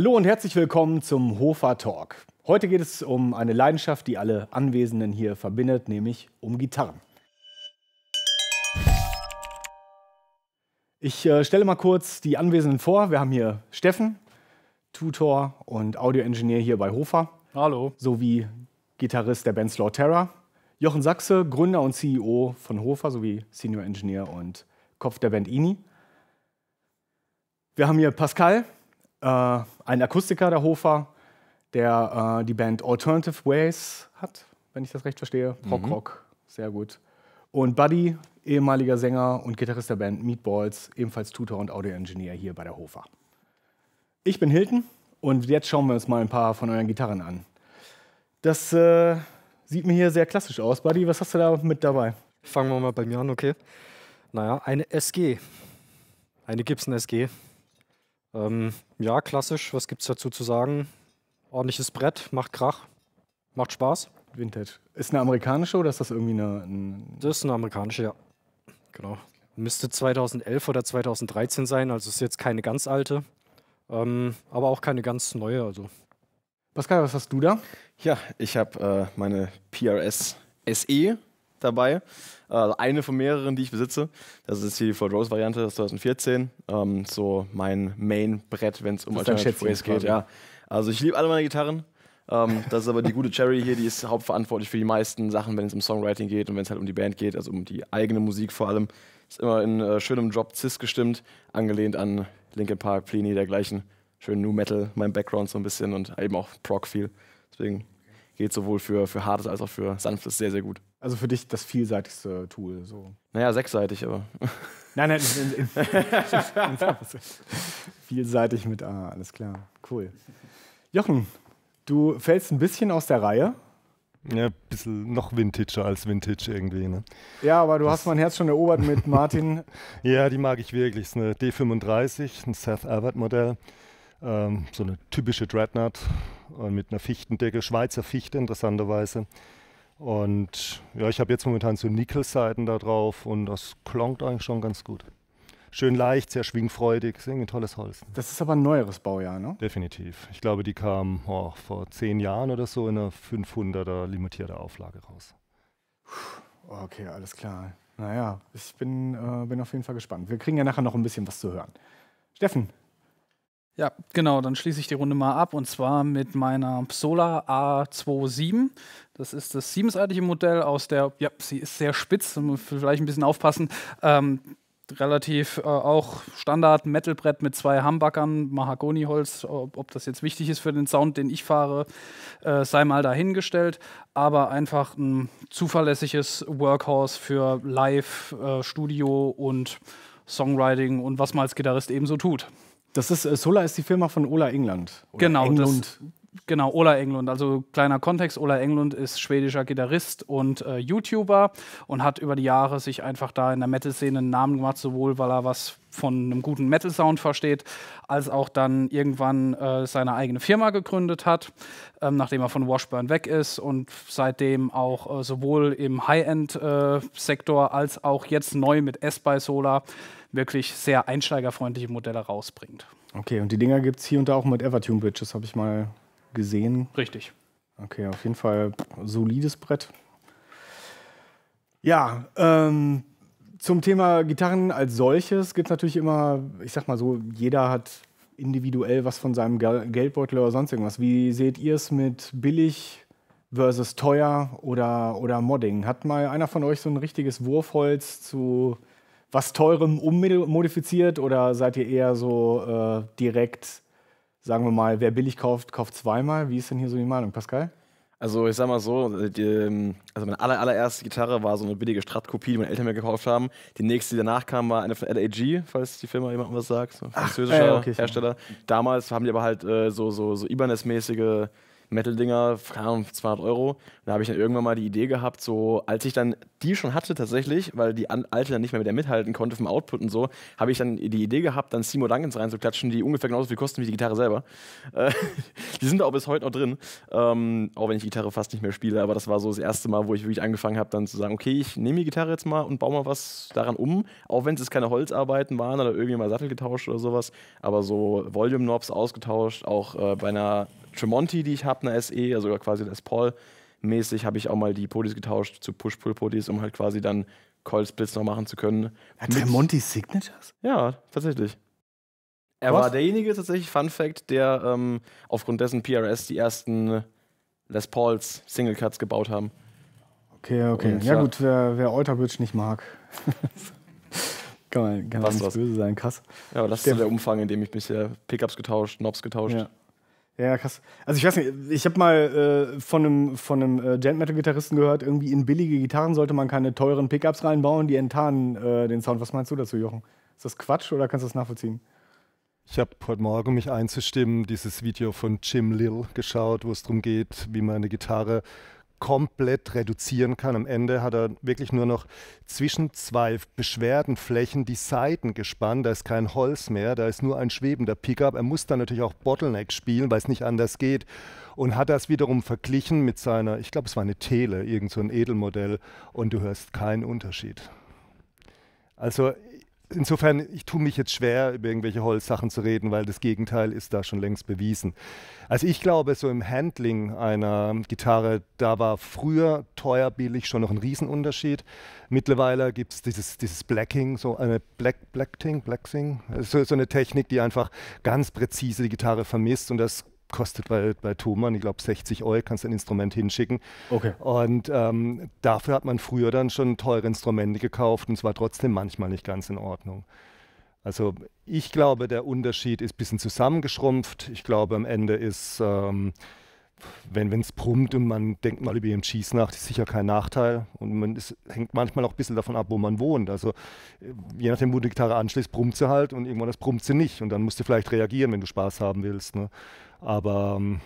Hallo und herzlich willkommen zum Hofer Talk. Heute geht es um eine Leidenschaft, die alle Anwesenden hier verbindet, nämlich um Gitarren. Ich äh, stelle mal kurz die Anwesenden vor. Wir haben hier Steffen, Tutor und Audioingenieur hier bei Hofer. Hallo. Sowie Gitarrist der Band Slow Terror. Jochen Sachse, Gründer und CEO von Hofer sowie Senior Engineer und Kopf der Band INI. Wir haben hier Pascal, äh, ein Akustiker, der Hofer, der äh, die Band Alternative Ways hat, wenn ich das recht verstehe. Rock, mhm. Rock, sehr gut. Und Buddy, ehemaliger Sänger und Gitarrist der Band Meatballs, ebenfalls Tutor und Audio-Engineer hier bei der Hofer. Ich bin Hilton und jetzt schauen wir uns mal ein paar von euren Gitarren an. Das äh, sieht mir hier sehr klassisch aus. Buddy, was hast du da mit dabei? Fangen wir mal bei mir an, okay? Naja, eine SG. Eine Gibson SG. Ähm, ja, klassisch. Was gibt es dazu zu sagen? Ordentliches Brett, macht Krach, macht Spaß. Vintage. Ist eine amerikanische oder ist das irgendwie eine. Ein das ist eine amerikanische, ja. Genau. Müsste 2011 oder 2013 sein, also ist jetzt keine ganz alte, ähm, aber auch keine ganz neue. Also. Pascal, was hast du da? Ja, ich habe äh, meine PRS SE dabei. Also eine von mehreren, die ich besitze. Das ist hier die Ford Rose Variante aus 2014. Ähm, so mein Main-Brett, wenn es um Alternative Ways geht. Ja. Also ich liebe alle meine Gitarren. Ähm, das ist aber die gute Cherry hier, die ist hauptverantwortlich für die meisten Sachen, wenn es um Songwriting geht und wenn es halt um die Band geht, also um die eigene Musik vor allem. Ist immer in äh, schönem Drop Cis gestimmt, angelehnt an Linkin Park, Pliny, dergleichen. Schön New Metal, mein Background so ein bisschen und eben auch Prog feel Deswegen geht es sowohl für, für hartes als auch für sanftes sehr, sehr gut. Also für dich das vielseitigste Tool. So. Naja, sechsseitig, aber. Nein, nein. Vielseitig mit A, alles klar. Cool. Jochen, du fällst ein bisschen aus der Reihe. Ja, ein bisschen noch vintager als vintage irgendwie. Ne? Ja, aber du das hast mein Herz schon erobert mit Martin. ja, die mag ich wirklich. Es ist eine D35, ein Seth Albert-Modell. Ähm, so eine typische Dreadnought äh, mit einer Fichtendecke, Schweizer Fichte interessanterweise. Und ja, ich habe jetzt momentan so Nickel-Seiten da drauf und das klongt eigentlich schon ganz gut. Schön leicht, sehr schwingfreudig, ist irgendwie ein tolles Holz. Das ist aber ein neueres Baujahr, ne? Definitiv. Ich glaube, die kam oh, vor zehn Jahren oder so in einer 500er limitierter Auflage raus. okay, alles klar. Naja, ich bin, äh, bin auf jeden Fall gespannt. Wir kriegen ja nachher noch ein bisschen was zu hören. Steffen, ja, genau, dann schließe ich die Runde mal ab und zwar mit meiner Psola A27. Das ist das siebenseitige Modell aus der, ja, sie ist sehr spitz, vielleicht ein bisschen aufpassen. Ähm, relativ äh, auch Standard Metalbrett mit zwei Humbuckern, Mahagoniholz, ob, ob, das jetzt wichtig ist für den Sound, den ich fahre, äh, sei mal dahingestellt, aber einfach ein zuverlässiges Workhorse für Live, äh, Studio und Songwriting und was man als Gitarrist ebenso tut. Das ist, äh, Solar ist die Firma von Ola England. genau, Englund. Das, genau, Ola England. Also kleiner Kontext, Ola England ist schwedischer Gitarrist und äh, YouTuber und hat über die Jahre sich einfach da in der Metal-Szene einen Namen gemacht, sowohl weil er was von einem guten Metal-Sound versteht, als auch dann irgendwann äh, seine eigene Firma gegründet hat, ähm, nachdem er von Washburn weg ist und seitdem auch äh, sowohl im High-End-Sektor äh, als auch jetzt neu mit S by Solar wirklich sehr einsteigerfreundliche Modelle rausbringt. Okay, und die Dinger gibt es hier und da auch mit Evertune Bridges, habe ich mal gesehen. Richtig. Okay, auf jeden Fall solides Brett. Ja, ähm, zum Thema Gitarren als solches gibt es natürlich immer, ich sag mal so, jeder hat individuell was von seinem Geldbeutel oder sonst irgendwas. Wie seht ihr es mit billig versus teuer oder, oder Modding? Hat mal einer von euch so ein richtiges Wurfholz zu was Teurem ummodifiziert oder seid ihr eher so äh, direkt, sagen wir mal, wer billig kauft, kauft zweimal? Wie ist denn hier so die Meinung, Pascal? Also ich sag mal so, die, ähm, also meine aller, allererste Gitarre war so eine billige Strat-Kopie, die meine Eltern mir gekauft haben. Die nächste, die danach kam, war eine von LAG, falls die Firma jemandem was sagt, so französischer Ach, äh, okay, Hersteller. Damals haben die aber halt äh, so, so, so Ibanez-mäßige Metal-Dinger, 200 Euro. Da habe ich dann irgendwann mal die Idee gehabt, so, als ich dann die schon hatte tatsächlich, weil die alte dann nicht mehr mit der mithalten konnte vom Output und so, habe ich dann die Idee gehabt, dann Simo Duncans reinzuklatschen, die ungefähr genauso viel kosten wie die Gitarre selber. Äh, die sind da auch bis heute noch drin, ähm, auch wenn ich Gitarre fast nicht mehr spiele, aber das war so das erste Mal, wo ich wirklich angefangen habe, dann zu sagen, okay, ich nehme die Gitarre jetzt mal und baue mal was daran um, auch wenn es jetzt keine Holzarbeiten waren oder irgendwie mal Sattel getauscht oder sowas, aber so Volume-Knobs ausgetauscht, auch äh, bei einer Tremonti, die ich habe, eine SE, also quasi eine paul mäßig, habe ich auch mal die Podis getauscht zu Push-Pull-Podis, um halt quasi dann Coil-Splits noch machen zu können. Hat Tremonti Signatures? Ja, tatsächlich. Er Was? war derjenige, tatsächlich, Fun Fact, der ähm, aufgrund dessen PRS die ersten Les Pauls Single Cuts gebaut haben. Okay, okay. Und, ja, ja, gut, wer, wer Alter Bridge nicht mag. kann man, kann man nicht böse sein, krass. Ja, aber das der, ist so der Umfang, in dem ich bisher Pickups getauscht, Knobs getauscht. Ja. Ja, krass. Also ich weiß nicht, ich habe mal äh, von einem, von einem äh, Gent-Metal-Gitarristen gehört, irgendwie in billige Gitarren sollte man keine teuren Pickups reinbauen, die enttarnen äh, den Sound. Was meinst du dazu, Jochen? Ist das Quatsch oder kannst du das nachvollziehen? Ich habe heute Morgen, um mich einzustimmen, dieses Video von Jim Lill geschaut, wo es darum geht, wie man eine Gitarre komplett reduzieren kann. Am Ende hat er wirklich nur noch zwischen zwei Beschwerdenflächen die Seiten gespannt. Da ist kein Holz mehr, da ist nur ein schwebender Pickup. Er muss dann natürlich auch Bottleneck spielen, weil es nicht anders geht. Und hat das wiederum verglichen mit seiner, ich glaube, es war eine Tele, irgend so ein Edelmodell. Und du hörst keinen Unterschied. Also insofern, ich tue mich jetzt schwer, über irgendwelche Holzsachen zu reden, weil das Gegenteil ist da schon längst bewiesen. Also ich glaube, so im Handling einer Gitarre, da war früher teuer, billig schon noch ein Riesenunterschied. Mittlerweile gibt es dieses, dieses Blacking, so eine Black, Blackting, Blacksing, so, so eine Technik, die einfach ganz präzise die Gitarre vermisst und das kostet bei, bei Thomann, ich glaube 60 Euro, kannst du ein Instrument hinschicken. Okay. Und ähm, dafür hat man früher dann schon teure Instrumente gekauft und es war trotzdem manchmal nicht ganz in Ordnung. Also ich glaube, der Unterschied ist ein bisschen zusammengeschrumpft. Ich glaube, am Ende ist, ähm, wenn es brummt und man denkt mal über EMGs nach, ist sicher kein Nachteil. Und man ist, hängt manchmal auch ein bisschen davon ab, wo man wohnt. Also äh, je nachdem, wo du die Gitarre anschließt, brummt sie halt und irgendwann das brummt sie nicht. Und dann musst du vielleicht reagieren, wenn du Spaß haben willst. Ne? Aber ähm,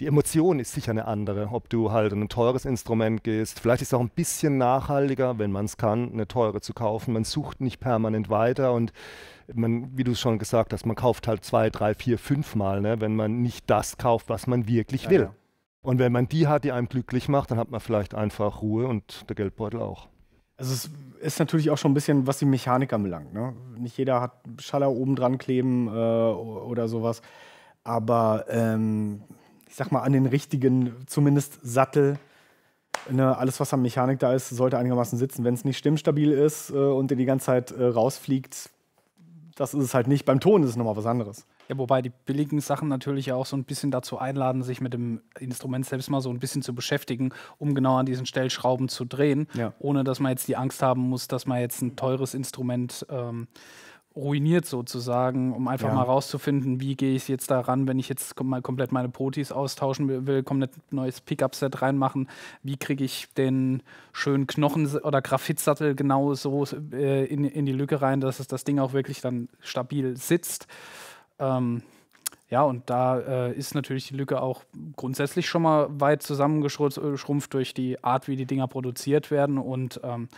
die Emotion ist sicher eine andere, ob du halt an ein teures Instrument gehst. Vielleicht ist es auch ein bisschen nachhaltiger, wenn man es kann, eine teure zu kaufen. Man sucht nicht permanent weiter und man, wie du es schon gesagt hast, man kauft halt zwei, drei, vier, fünf Mal, ne, wenn man nicht das kauft, was man wirklich will. Ja, ja. Und wenn man die hat, die einem glücklich macht, dann hat man vielleicht einfach Ruhe und der Geldbeutel auch. Also es ist natürlich auch schon ein bisschen, was die Mechanik anbelangt. Ne? Nicht jeder hat Schaller oben dran kleben äh, oder sowas aber ähm, ich sag mal, an den richtigen, zumindest Sattel. Ne, alles, was an Mechanik da ist, sollte einigermaßen sitzen. Wenn es nicht stimmstabil ist äh, und dir die ganze Zeit äh, rausfliegt, das ist es halt nicht. Beim Ton ist es nochmal was anderes. Ja, wobei die billigen Sachen natürlich auch so ein bisschen dazu einladen, sich mit dem Instrument selbst mal so ein bisschen zu beschäftigen, um genau an diesen Stellschrauben zu drehen, ja. ohne dass man jetzt die Angst haben muss, dass man jetzt ein teures Instrument ähm, ruiniert sozusagen, um einfach ja. mal rauszufinden, wie gehe ich jetzt daran, wenn ich jetzt mal komplett meine Protis austauschen will, komplett neues Pickup-Set reinmachen, wie kriege ich den schönen Knochen- oder Graphitsattel genau so äh, in, in die Lücke rein, dass es das Ding auch wirklich dann stabil sitzt. Ähm, ja, und da äh, ist natürlich die Lücke auch grundsätzlich schon mal weit zusammengeschrumpft äh, durch die Art, wie die Dinger produziert werden und ähm,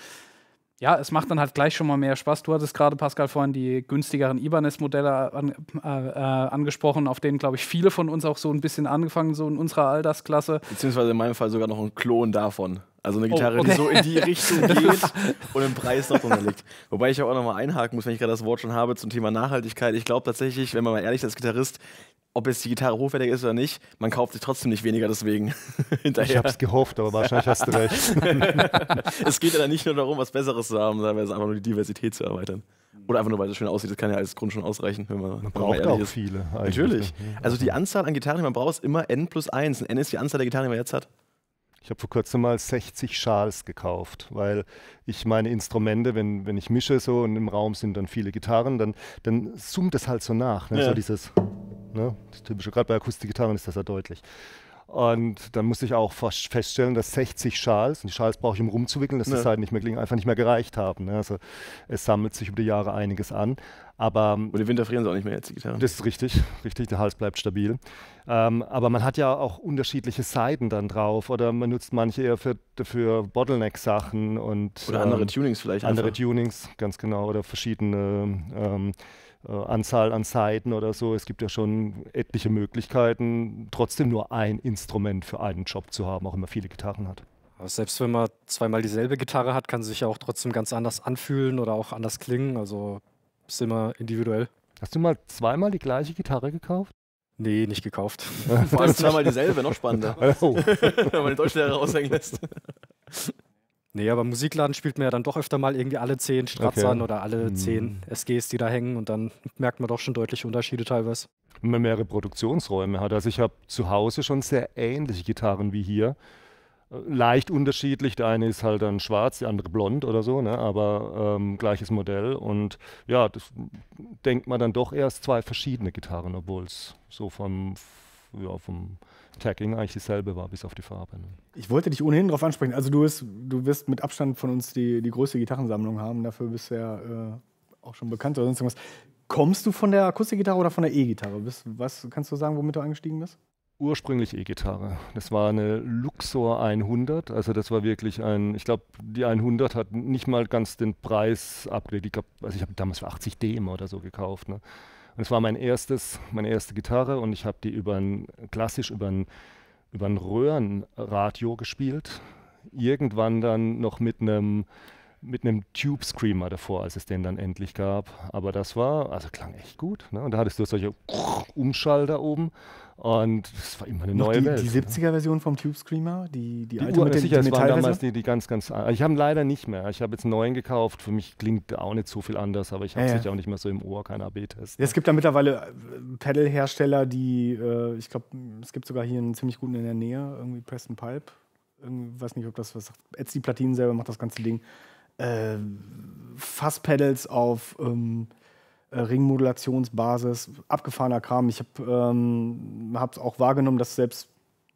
ja, es macht dann halt gleich schon mal mehr Spaß. Du hattest gerade, Pascal, vorhin die günstigeren Ibanez-Modelle an, äh, äh, angesprochen, auf denen, glaube ich, viele von uns auch so ein bisschen angefangen, so in unserer Altersklasse. Beziehungsweise in meinem Fall sogar noch ein Klon davon. Also eine oh, Gitarre, oh, okay. die so in die Richtung geht und im Preis noch drunter liegt. Wobei ich auch nochmal einhaken muss, wenn ich gerade das Wort schon habe zum Thema Nachhaltigkeit. Ich glaube tatsächlich, wenn man mal ehrlich ist als Gitarrist, ob jetzt die Gitarre hochwertig ist oder nicht, man kauft sich trotzdem nicht weniger deswegen hinterher. Ich habe es gehofft, aber wahrscheinlich hast du recht. es geht ja dann nicht nur darum, was Besseres zu haben, sondern es einfach nur die Diversität zu erweitern. Oder einfach nur, weil es schön aussieht, das kann ja als Grund schon ausreichen. Wenn man, man braucht auch ist. viele. Natürlich. Ne? Also die Anzahl an Gitarren, die man braucht, ist immer n plus 1. Und n ist die Anzahl der Gitarren, die man jetzt hat. Ich habe vor kurzem mal 60 Schals gekauft, weil ich meine Instrumente, wenn, wenn ich mische so und im Raum sind dann viele Gitarren, dann, dann summt das halt so nach. Ne? Ja. So dieses, ne? das typische, gerade bei Akustikgitarren ist das ja deutlich. Und dann musste ich auch feststellen, dass 60 Schals, und die Schals brauche ich um rumzuwickeln, dass ja. die Zeit halt nicht mehr gelingen, einfach nicht mehr gereicht haben. Ne? Also es sammelt sich über die Jahre einiges an. Aber, ähm, und im Winter frieren sie auch nicht mehr jetzt, die Gitarren. Das ist richtig, richtig, der Hals bleibt stabil. Ähm, aber man hat ja auch unterschiedliche Seiten dann drauf oder man nutzt manche eher für, für Bottleneck-Sachen und. Oder andere ähm, Tunings vielleicht. Andere einfach. Tunings, ganz genau, oder verschiedene ähm, äh, Anzahl an Seiten oder so. Es gibt ja schon etliche Möglichkeiten, trotzdem nur ein Instrument für einen Job zu haben, auch wenn man viele Gitarren hat. Aber selbst wenn man zweimal dieselbe Gitarre hat, kann sie sich ja auch trotzdem ganz anders anfühlen oder auch anders klingen. Also ist immer individuell. Hast du mal zweimal die gleiche Gitarre gekauft? Nee, nicht gekauft. Vor allem zweimal dieselbe, noch spannender. Oh. Wenn man den Deutschlehrer raushängen lässt. Nee, aber Musikladen spielt man ja dann doch öfter mal irgendwie alle zehn Stratzern okay. oder alle hm. zehn hm. SGs, die da hängen und dann merkt man doch schon deutliche Unterschiede teilweise. Wenn man mehrere Produktionsräume hat. Also ich habe zu Hause schon sehr ähnliche Gitarren wie hier leicht unterschiedlich. Der eine ist halt dann schwarz, der andere blond oder so, ne? aber ähm, gleiches Modell. Und ja, das denkt man dann doch erst zwei verschiedene Gitarren, obwohl es so vom, ja, vom Tagging eigentlich dieselbe war, bis auf die Farbe. Ne? Ich wollte dich ohnehin darauf ansprechen. Also du, bist, du wirst mit Abstand von uns die, die größte Gitarrensammlung haben. Dafür bist du ja äh, auch schon bekannt oder sonst irgendwas. Kommst du von der Akustikgitarre oder von der E-Gitarre? Was kannst du sagen, womit du eingestiegen bist? ursprünglich E-Gitarre. Das war eine Luxor 100, also das war wirklich ein, ich glaube, die 100 hat nicht mal ganz den Preis abgelegt. Ich glaube, also ich habe damals für 80 DM oder so gekauft. Ne? Und es war mein erstes, meine erste Gitarre und ich habe die über ein, klassisch über ein, über ein Röhrenradio gespielt. Irgendwann dann noch mit einem mit einem Tube Screamer davor, als es den dann endlich gab. Aber das war, also klang echt gut. Ne? Und da hattest du solche Umschalter oben und es war immer eine neue die, Welt. Die 70er-Version vom Tube Screamer? Die, die, die alte mit sicher, die es waren damals die, die ganz, ganz. Ich habe leider nicht mehr. Ich habe jetzt einen neuen gekauft. Für mich klingt auch nicht so viel anders, aber ich habe ja, sicher ja. auch nicht mehr so im Ohr, kein AB-Test. Es ne? gibt da mittlerweile äh, Pedal-Hersteller, die, äh, ich glaube, es gibt sogar hier einen ziemlich guten in der Nähe, irgendwie Preston Pulp. Ich weiß nicht, ob das was. sagt. Etsy Platinen selber macht das ganze Ding. Äh, Fass-Pedals auf. Ähm, äh, Ringmodulationsbasis, abgefahrener Kram. Ich habe es ähm, auch wahrgenommen, dass selbst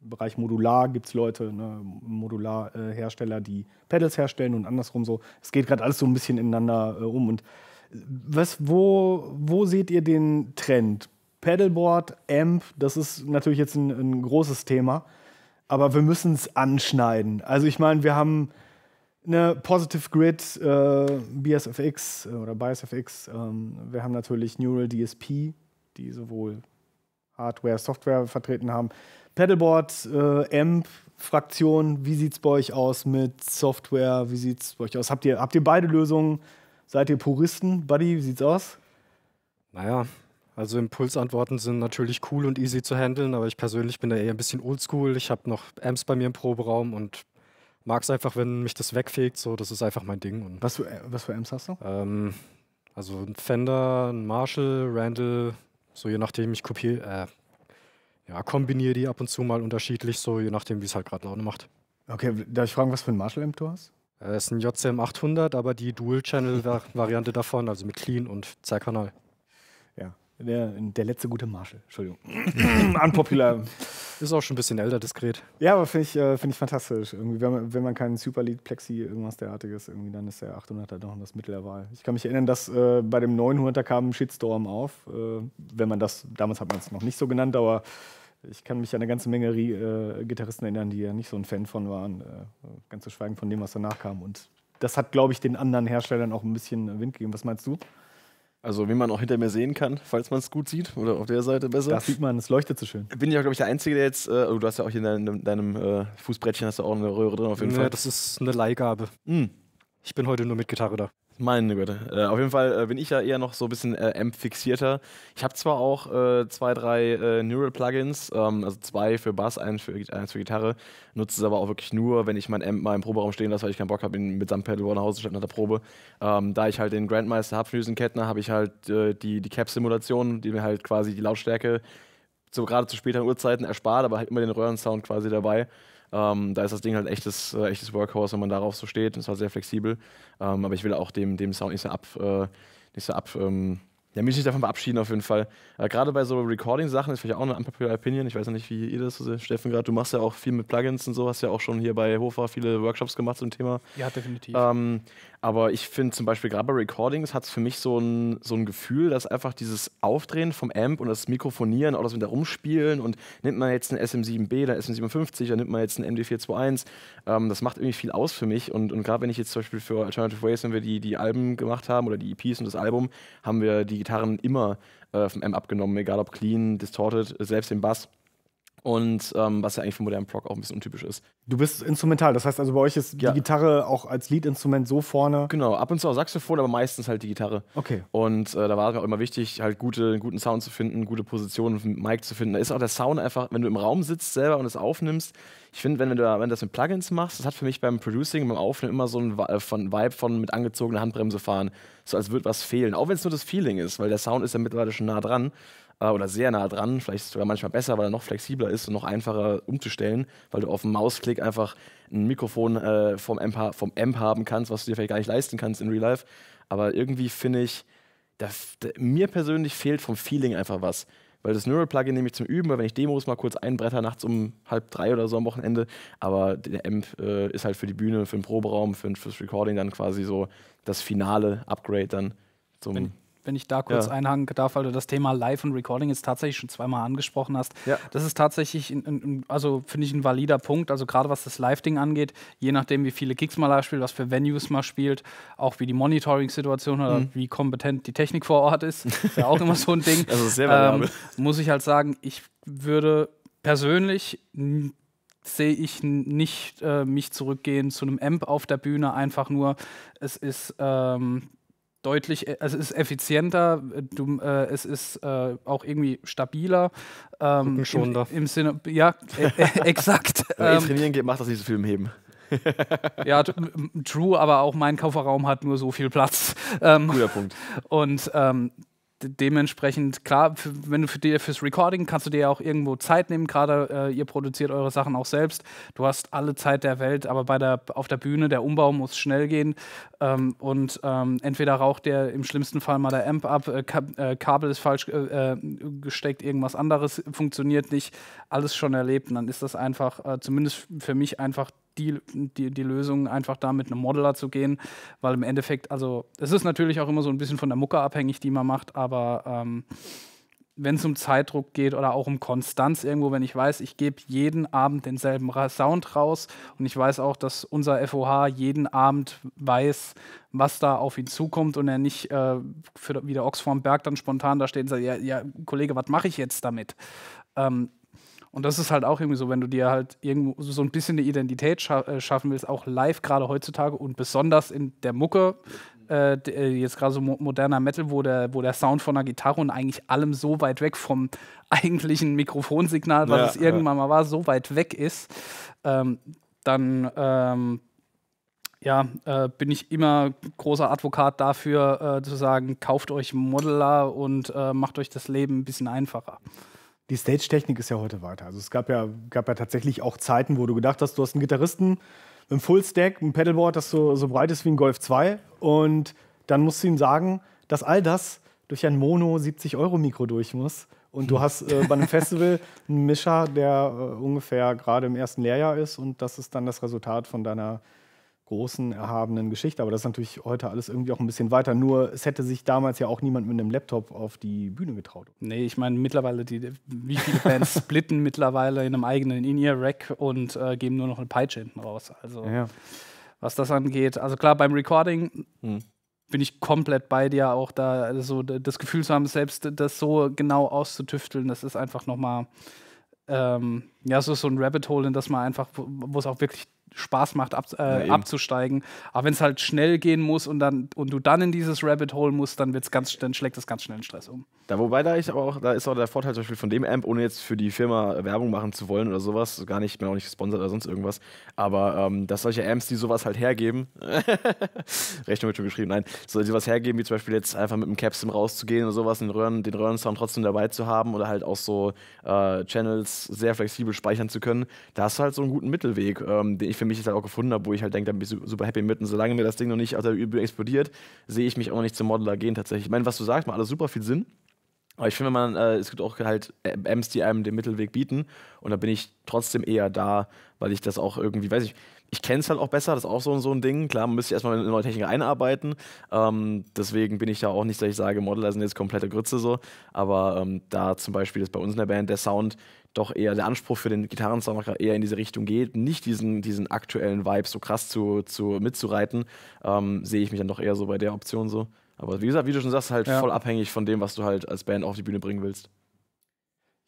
im Bereich Modular gibt es Leute, ne, modular äh, die Pedals herstellen und andersrum so. Es geht gerade alles so ein bisschen ineinander äh, um. Und äh, was, wo, wo seht ihr den Trend? Pedalboard, Amp, das ist natürlich jetzt ein, ein großes Thema, aber wir müssen es anschneiden. Also ich meine, wir haben eine Positive Grid, äh, BSFX äh, oder BiasFX. Ähm, wir haben natürlich Neural DSP, die sowohl Hardware, Software vertreten haben. Pedalboard, äh, Amp, Fraktion, wie sieht es bei euch aus mit Software? Wie sieht es bei euch aus? Habt ihr, habt ihr beide Lösungen? Seid ihr Puristen? Buddy, wie sieht's aus? Naja, also Impulsantworten sind natürlich cool und easy zu handeln, aber ich persönlich bin da eher ein bisschen oldschool. Ich habe noch Amps bei mir im Proberaum und mag es einfach, wenn mich das wegfegt. So, das ist einfach mein Ding. Und, was, für, äh, was für Amps hast du? Ähm, also ein Fender, ein Marshall, Randall, so je nachdem, ich kopiere, äh, ja, kombiniere die ab und zu mal unterschiedlich, so je nachdem, wie es halt gerade Laune macht. Okay, darf ich fragen, was für ein Marshall-Amp du hast? Es äh, ist ein JCM 800, aber die Dual-Channel-Variante davon, also mit Clean und Zerkanal. Ja, der, der letzte gute Marshall, Entschuldigung. Unpopular ist auch schon ein bisschen älter, diskret. Ja, aber finde ich, äh, find ich fantastisch. Irgendwie, wenn, man, wenn man keinen Super League Plexi, irgendwas derartiges, irgendwie, dann ist der 800er doch das Mittel der Wahl. Ich kann mich erinnern, dass äh, bei dem 900er kam Shitstorm auf. Äh, wenn man das, damals hat man es noch nicht so genannt, aber ich kann mich an eine ganze Menge äh, Gitarristen erinnern, die ja nicht so ein Fan von waren. Äh, ganz zu schweigen von dem, was danach kam. Und das hat, glaube ich, den anderen Herstellern auch ein bisschen äh, Wind gegeben. Was meinst du? Also, wie man auch hinter mir sehen kann, falls man es gut sieht oder auf der Seite besser. Das sieht man, es leuchtet so schön. Bin ich auch, glaube ich, der Einzige, der jetzt, äh, oh, du hast ja auch hier in deinem, deinem äh, Fußbrettchen hast du auch eine Röhre drin auf jeden ja, Fall. das ist eine Leihgabe. Mhm. Ich bin heute nur mit Gitarre da. Meine Güte. Äh, auf jeden Fall äh, bin ich ja eher noch so ein bisschen äh, Amp-fixierter. Ich habe zwar auch äh, zwei, drei äh, Neural-Plugins, ähm, also zwei für Bass, eins für, eins für Gitarre, nutze es aber auch wirklich nur, wenn ich mein Amp mal im Proberaum stehen lasse, weil ich keinen Bock habe, ihn mit Pedal Pedalboard nach Hause zu schleppen nach der Probe. Ähm, da ich halt den Grandmeister habe für Kettner, habe ich halt äh, die, die Cap-Simulation, die mir halt quasi die Lautstärke so gerade zu späteren Uhrzeiten erspart, aber halt immer den Röhrensound quasi dabei. Ähm, da ist das Ding halt echtes, äh, echtes Workhorse, wenn man darauf so steht. Ist halt sehr flexibel. Ähm, aber ich will auch dem, dem Sound nicht so ab. Äh, nicht so ab ähm, ja, mich nicht davon verabschieden auf jeden Fall. Äh, gerade bei so Recording-Sachen ist vielleicht auch eine unpopular Opinion. Ich weiß ja nicht, wie ihr das, seht. Steffen, gerade. Du machst ja auch viel mit Plugins und so, hast ja auch schon hier bei Hofer viele Workshops gemacht zum Thema. Ja, definitiv. Ähm, aber ich finde zum Beispiel gerade bei Recordings hat es für mich so ein, so ein Gefühl, dass einfach dieses Aufdrehen vom Amp und das Mikrofonieren, auch das mit der Rumspielen und nimmt man jetzt einen SM7B, oder SM57, dann nimmt man jetzt einen MD421, ähm, das macht irgendwie viel aus für mich. Und, und gerade wenn ich jetzt zum Beispiel für Alternative Ways, wenn wir die, die Alben gemacht haben oder die EPs und das Album, haben wir die Gitarren immer äh, vom Amp abgenommen, egal ob clean, distorted, selbst den Bass. Und ähm, was ja eigentlich für modernen Proc auch ein bisschen untypisch ist. Du bist instrumental, das heißt also bei euch ist ja. die Gitarre auch als Leadinstrument so vorne. Genau, ab und zu auch Saxophon, aber meistens halt die Gitarre. Okay. Und äh, da war es mir auch immer wichtig, halt gute, guten Sound zu finden, gute Positionen mit Mic zu finden. Da ist auch der Sound einfach, wenn du im Raum sitzt selber und es aufnimmst. Ich finde, wenn, wenn du da, wenn das mit Plugins machst, das hat für mich beim Producing, beim Aufnehmen immer so einen äh, von Vibe von mit angezogener Handbremse fahren. So als würde was fehlen. Auch wenn es nur das Feeling ist, weil der Sound ist ja mittlerweile schon nah dran äh, oder sehr nah dran, vielleicht sogar manchmal besser, weil er noch flexibler ist und noch einfacher umzustellen, weil du auf dem Mausklick einfach ein Mikrofon äh, vom, Amp, vom Amp haben kannst, was du dir vielleicht gar nicht leisten kannst in Real Life. Aber irgendwie finde ich, dass, dass, mir persönlich fehlt vom Feeling einfach was. Weil das Neural Plugin nehme ich zum Üben, weil wenn ich Demos mal kurz einbretter, nachts um halb drei oder so am Wochenende. Aber der Amp äh, ist halt für die Bühne, für den Proberaum, für, fürs Recording dann quasi so das finale Upgrade dann zum. Wenn wenn ich da kurz ja. einhaken darf, weil du das Thema Live und Recording jetzt tatsächlich schon zweimal angesprochen hast. Ja. Das ist tatsächlich, ein, ein, also finde ich ein valider Punkt. Also gerade was das Live-Ding angeht, je nachdem, wie viele Gigs man live spielt, was für Venues man spielt, auch wie die Monitoring-Situation oder mhm. wie kompetent die Technik vor Ort ist, ist ja auch immer so ein Ding. Also sehr variabel. ähm, muss ich halt sagen, ich würde persönlich sehe ich nicht äh, mich zurückgehen zu einem Amp auf der Bühne, einfach nur, es ist ähm, deutlich, äh, also es ist effizienter, du, äh, es ist äh, auch irgendwie stabiler. Ähm, im, Im Sinne, ja, äh, exakt. Wenn ich eh ähm. trainieren geht, macht das nicht so viel im Heben. ja, true, aber auch mein Kofferraum hat nur so viel Platz. Ähm, Guter Punkt. Und ähm, dementsprechend, klar, für, wenn du für dir fürs Recording kannst du dir ja auch irgendwo Zeit nehmen, gerade äh, ihr produziert eure Sachen auch selbst. Du hast alle Zeit der Welt, aber bei der, auf der Bühne, der Umbau muss schnell gehen. Ähm, und ähm, entweder raucht der im schlimmsten Fall mal der Amp ab, äh, äh Kabel ist falsch äh, äh, gesteckt, irgendwas anderes funktioniert nicht. Alles schon erlebt. Und dann ist das einfach, zumindest für mich, einfach die, die, die Lösung, einfach da mit einem Modeler zu gehen, weil im Endeffekt, also es ist natürlich auch immer so ein bisschen von der Mucke abhängig, die man macht, aber ähm, wenn es um Zeitdruck geht oder auch um Konstanz irgendwo, wenn ich weiß, ich gebe jeden Abend denselben Sound raus und ich weiß auch, dass unser FOH jeden Abend weiß, was da auf ihn zukommt und er nicht äh, für, wie der Ochs vorm Berg dann spontan da steht und sagt, ja, ja Kollege, was mache ich jetzt damit? Ähm, und das ist halt auch irgendwie so, wenn du dir halt irgendwo so ein bisschen eine Identität scha äh, schaffen willst, auch live gerade heutzutage und besonders in der Mucke, äh, äh, jetzt gerade so mo moderner Metal, wo der, wo der Sound von einer Gitarre und eigentlich allem so weit weg vom eigentlichen Mikrofonsignal, was ja, es irgendwann ja. mal war, so weit weg ist, ähm, dann ähm, ja, äh, bin ich immer großer Advokat dafür, äh, zu sagen, kauft euch Modeler und äh, macht euch das Leben ein bisschen einfacher die Stage-Technik ist ja heute weiter. Also es gab ja, gab ja tatsächlich auch Zeiten, wo du gedacht hast, du hast einen Gitarristen im Fullstack, ein Pedalboard, das so, so breit ist wie ein Golf 2 und dann musst du ihm sagen, dass all das durch ein Mono 70 Euro Mikro durch muss. Und du hast äh, bei einem Festival einen Mischer, der äh, ungefähr gerade im ersten Lehrjahr ist und das ist dann das Resultat von deiner großen, erhabenen Geschichte. Aber das ist natürlich heute alles irgendwie auch ein bisschen weiter. Nur es hätte sich damals ja auch niemand mit einem Laptop auf die Bühne getraut. Nee, ich meine, mittlerweile, die, wie viele Bands splitten mittlerweile in einem eigenen In-Ear-Rack und äh, geben nur noch eine Peitsche hinten raus. Also, ja. was das angeht, also klar, beim Recording. Hm. Bin ich komplett bei dir, auch da so das Gefühl zu haben, selbst das so genau auszutüfteln, das ist einfach nochmal ähm, ja, so, so ein Rabbit Hole, in das man einfach, wo es auch wirklich Spaß macht, ab, äh, ja, abzusteigen. Aber wenn es halt schnell gehen muss und, dann, und du dann in dieses Rabbit Hole musst, dann, wird's ganz, dann schlägt es ganz schnell in Stress um. Da, wobei da, ich aber auch, da ist auch der Vorteil zum Beispiel von dem Amp, ohne jetzt für die Firma Werbung machen zu wollen oder sowas, gar nicht, ich bin auch nicht gesponsert oder sonst irgendwas, aber ähm, dass solche Amps, die sowas halt hergeben, Rechnung wird schon geschrieben, nein, so, die sowas hergeben, wie zum Beispiel jetzt einfach mit dem Capsim rauszugehen oder sowas, den, Röhren, den Röhrensound trotzdem dabei zu haben oder halt auch so äh, Channels sehr flexibel speichern zu können, da hast du halt so einen guten Mittelweg, ähm, den ich für mich ist halt auch gefunden habe, wo ich halt denke, da bin ich super happy mit. Und solange mir das Ding noch nicht aus der Übel explodiert, sehe ich mich auch noch nicht zum Modeler gehen tatsächlich. Ich meine, was du sagst, macht alles super viel Sinn. Aber ich finde, man, äh, es gibt auch halt Amps, die einem den Mittelweg bieten. Und da bin ich trotzdem eher da, weil ich das auch irgendwie, weiß ich, ich kenne es halt auch besser, das ist auch so, so ein Ding. Klar, man müsste sich erstmal in neue Technik einarbeiten. Ähm, deswegen bin ich da auch nicht, dass ich sage, Modeler sind jetzt komplette Grütze so. Aber ähm, da zum Beispiel ist bei uns in der Band der Sound doch eher der Anspruch für den Gitarrensoundmacher eher in diese Richtung geht, nicht diesen, diesen aktuellen Vibe so krass zu, zu mitzureiten, ähm, sehe ich mich dann doch eher so bei der Option so. Aber wie gesagt, wie du schon sagst, halt ja. voll abhängig von dem, was du halt als Band auf die Bühne bringen willst.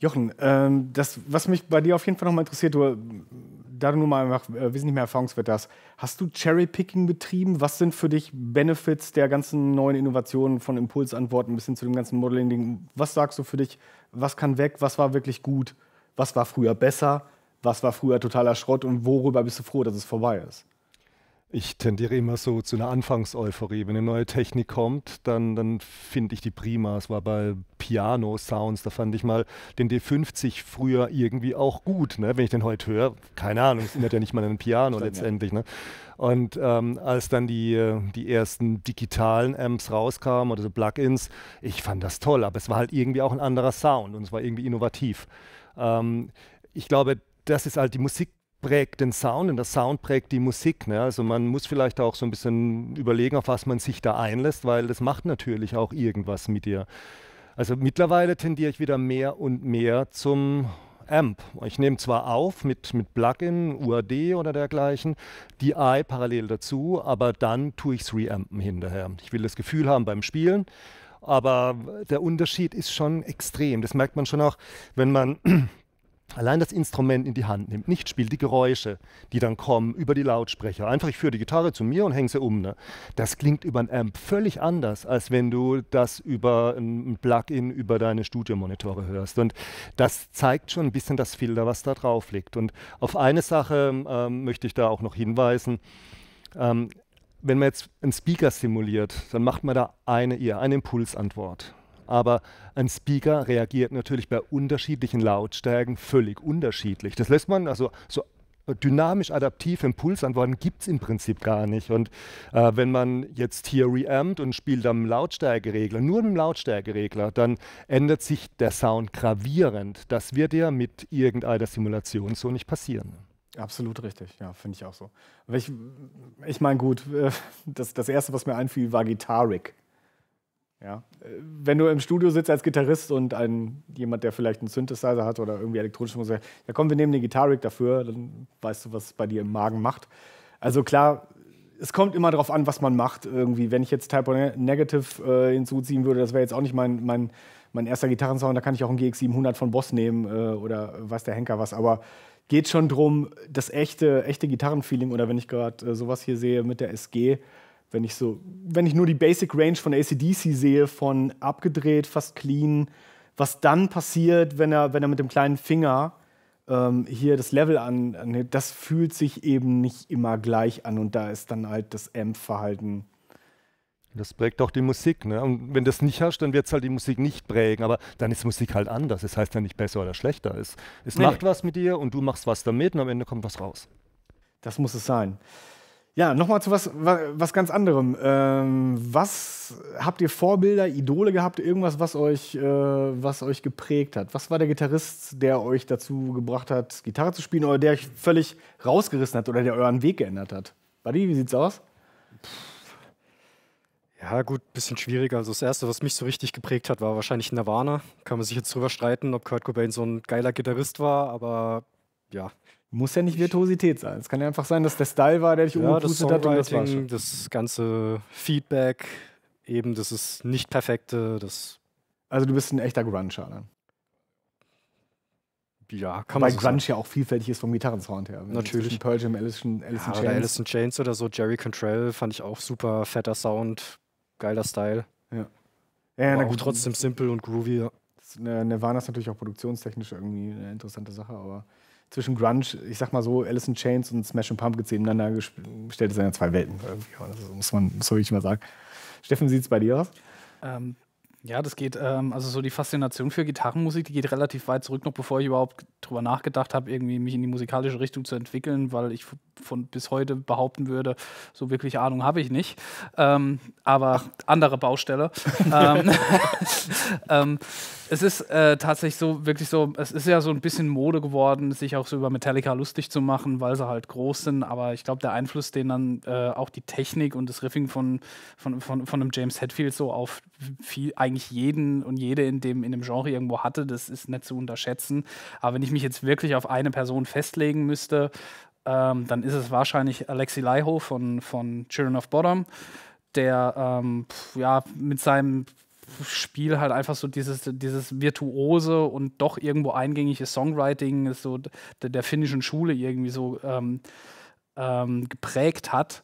Jochen, ähm, das, was mich bei dir auf jeden Fall nochmal interessiert, du, da du nun mal einfach äh, wesentlich mehr Erfahrungswert hast, hast du Cherry-Picking betrieben? Was sind für dich Benefits der ganzen neuen Innovationen von Impulsantworten bis hin zu dem ganzen Modeling-Ding? Was sagst du für dich, was kann weg, was war wirklich gut? was war früher besser, was war früher totaler Schrott und worüber bist du froh, dass es vorbei ist? Ich tendiere immer so zu einer Anfangseuphorie. Wenn eine neue Technik kommt, dann, dann finde ich die prima. Es war bei Piano-Sounds, da fand ich mal den D50 früher irgendwie auch gut. Ne? Wenn ich den heute höre, keine Ahnung, es erinnert ja nicht mal an ein Piano letztendlich. Ne? Und ähm, als dann die, äh, die ersten digitalen Amps rauskamen oder so Plugins, ich fand das toll, aber es war halt irgendwie auch ein anderer Sound und es war irgendwie innovativ. Ähm, ich glaube, das ist halt die Musik prägt den Sound und der Sound prägt die Musik. Ne? Also man muss vielleicht auch so ein bisschen überlegen, auf was man sich da einlässt, weil das macht natürlich auch irgendwas mit dir. Also mittlerweile tendiere ich wieder mehr und mehr zum Amp. Ich nehme zwar auf mit, mit Plugin, UAD oder dergleichen, DI parallel dazu, aber dann tue ich es Reampen hinterher. Ich will das Gefühl haben beim Spielen, aber der Unterschied ist schon extrem. Das merkt man schon auch, wenn man allein das Instrument in die Hand nimmt, nicht spielt, die Geräusche, die dann kommen über die Lautsprecher. Einfach, ich führe die Gitarre zu mir und hänge sie um. Ne? Das klingt über ein Amp völlig anders, als wenn du das über ein Plugin, über deine Studiomonitore hörst. Und das zeigt schon ein bisschen das Filter, was da drauf liegt. Und auf eine Sache ähm, möchte ich da auch noch hinweisen. Ähm, wenn man jetzt einen Speaker simuliert, dann macht man da eine eher eine Impulsantwort. Aber ein Speaker reagiert natürlich bei unterschiedlichen Lautstärken völlig unterschiedlich. Das lässt man, also so dynamisch adaptive Impulsantworten gibt es im Prinzip gar nicht. Und äh, wenn man jetzt hier reampt und spielt am Lautstärkeregler, nur mit dem Lautstärkeregler, dann ändert sich der Sound gravierend. Das wird ja mit irgendeiner Simulation so nicht passieren. Absolut richtig, ja, finde ich auch so. Aber ich, ich meine, gut, äh, das, das erste, was mir einfiel, war Gitarrik. Ja. Äh, wenn du im Studio sitzt als Gitarrist und ein, jemand, der vielleicht einen Synthesizer hat oder irgendwie elektronische Musik, ja komm, wir nehmen den Gitarrik dafür, dann weißt du, was es bei dir im Magen macht. Also klar, es kommt immer darauf an, was man macht. Irgendwie, wenn ich jetzt Type Negative äh, hinzuziehen würde, das wäre jetzt auch nicht mein, mein mein erster Gitarrensound, da kann ich auch einen GX700 von Boss nehmen äh, oder weiß der Henker was. Aber geht schon drum, das echte, echte Gitarrenfeeling oder wenn ich gerade äh, sowas hier sehe mit der SG, wenn ich so, wenn ich nur die Basic Range von ACDC sehe, von abgedreht, fast clean, was dann passiert, wenn er, wenn er mit dem kleinen Finger ähm, hier das Level an, das fühlt sich eben nicht immer gleich an und da ist dann halt das Amp-Verhalten das prägt auch die Musik. Ne? Und wenn das nicht hast, dann wird es halt die Musik nicht prägen. Aber dann ist Musik halt anders. Es das heißt ja nicht besser oder schlechter. Es, es nee. macht was mit dir und du machst was damit und am Ende kommt was raus. Das muss es sein. Ja, nochmal zu was, was ganz anderem. Ähm, was habt ihr Vorbilder, Idole gehabt, irgendwas, was euch, äh, was euch geprägt hat? Was war der Gitarrist, der euch dazu gebracht hat, Gitarre zu spielen oder der euch völlig rausgerissen hat oder der euren Weg geändert hat? Buddy, wie sieht's aus? Pff ja, gut, bisschen schwierig. Also das Erste, was mich so richtig geprägt hat, war wahrscheinlich Nirvana. Kann man sich jetzt drüber streiten, ob Kurt Cobain so ein geiler Gitarrist war, aber ja. Muss ja nicht Virtuosität sein. Es kann ja einfach sein, dass der Style war, der dich ja, umgepustet hat. Und das, war schon. das ganze Feedback, eben das ist nicht perfekte, das... Also du bist ein echter Gruncher ne? Ja, kann Weil man so Grunge sagen. ja auch vielfältig ist vom Gitarrensound her. Natürlich. Pearl Jam, Alice, Alice ja, Chains. Alice in Chains oder so, Jerry Cantrell fand ich auch super fetter Sound geiler Style. Ja. ja aber auch trotzdem simpel und groovy. Das, ne, Nirvana ist natürlich auch produktionstechnisch irgendwie eine interessante Sache, aber zwischen Grunge, ich sag mal so, Alice in Chains und Smash and Pumpkins nebeneinander gestellt, sind ja zwei Welten irgendwie. Das also muss man, so ich mal sagen. Steffen, wie es bei dir aus? Ähm, ja, das geht, ähm, also so die Faszination für Gitarrenmusik, die geht relativ weit zurück, noch bevor ich überhaupt drüber nachgedacht habe, irgendwie mich in die musikalische Richtung zu entwickeln, weil ich von bis heute behaupten würde, so wirklich Ahnung habe ich nicht. Ähm, aber Ach. andere Baustelle. Ähm, ähm, es ist äh, tatsächlich so, wirklich so, es ist ja so ein bisschen Mode geworden, sich auch so über Metallica lustig zu machen, weil sie halt groß sind, aber ich glaube, der Einfluss, den dann äh, auch die Technik und das Riffing von, von, von, von einem James Hetfield so auf viel eigentlich eigentlich jeden und jede in dem, in dem Genre irgendwo hatte. Das ist nicht zu unterschätzen. Aber wenn ich mich jetzt wirklich auf eine Person festlegen müsste, ähm, dann ist es wahrscheinlich Alexi Laiho von, von Children of Bottom, der ähm, pf, ja, mit seinem Spiel halt einfach so dieses, dieses virtuose und doch irgendwo eingängige Songwriting ist so der, der finnischen Schule irgendwie so ähm, ähm geprägt hat.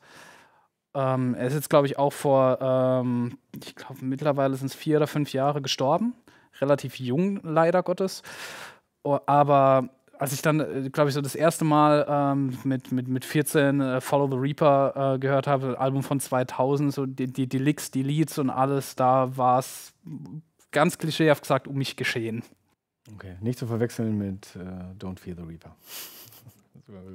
Ähm, er ist jetzt, glaube ich, auch vor, ähm, ich glaube, mittlerweile sind es vier oder fünf Jahre gestorben. Relativ jung, leider Gottes. Aber als ich dann, äh, glaube ich, so das erste Mal ähm, mit, mit, mit 14 äh, Follow the Reaper äh, gehört habe, Album von 2000, so die, die, die Licks, die Leads und alles, da war es ganz klischeehaft gesagt um mich geschehen. Okay, nicht zu verwechseln mit äh, Don't Fear the Reaper.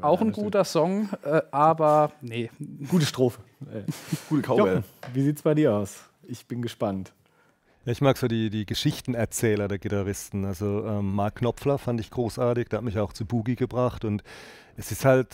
Auch ein guter Song, äh, aber nee. Gute Strophe. Äh, gute Cowbell. Wie sieht's bei dir aus? Ich bin gespannt. Ja, ich mag so die, die Geschichtenerzähler der Gitarristen. Also ähm, Mark Knopfler fand ich großartig, der hat mich auch zu Boogie gebracht und es ist halt,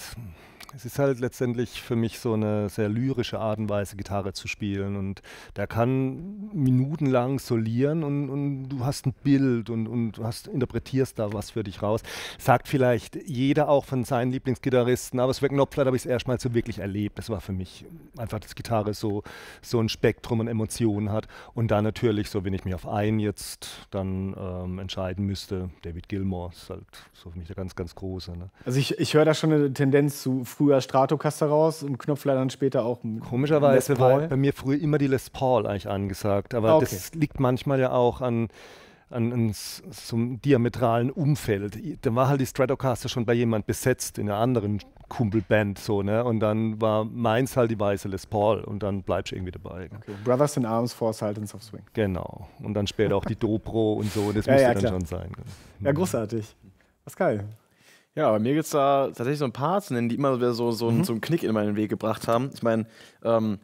es ist halt letztendlich für mich so eine sehr lyrische Art und Weise, Gitarre zu spielen. Und da kann minutenlang solieren und, und du hast ein Bild und, und du hast, interpretierst da was für dich raus. Sagt vielleicht jeder auch von seinen Lieblingsgitarristen, aber Swag Knopfler habe ich es erstmal so wirklich erlebt. Das war für mich einfach, dass Gitarre so, so ein Spektrum an Emotionen hat. Und da natürlich, so wenn ich mich auf einen jetzt dann ähm, entscheiden müsste, David Gilmore ist halt so für mich der ganz, ganz große. Ne? Also ich, ich höre da schon eine Tendenz zu früher Stratocaster raus und Knopfler dann später auch. Komischerweise war bei mir früher immer die Les Paul eigentlich angesagt, aber ah, okay. das liegt manchmal ja auch an an, einem diametralen Umfeld. Da war halt die Stratocaster schon bei jemand besetzt in einer anderen Kumpelband so, ne? Und dann war meins halt die weiße Les Paul und dann bleibst du irgendwie dabei. Okay. Brothers in Arms Four Sultans of Swing. Genau. Und dann später auch die Dobro und so, das ja, müsste ja, dann klar. schon sein. Genau. Ja, mhm. großartig. Das ist geil. Ja, bei mir gibt es da tatsächlich so ein paar zu nennen, die immer wieder so, so, mhm. so einen Knick in meinen Weg gebracht haben. Ich meine, ähm,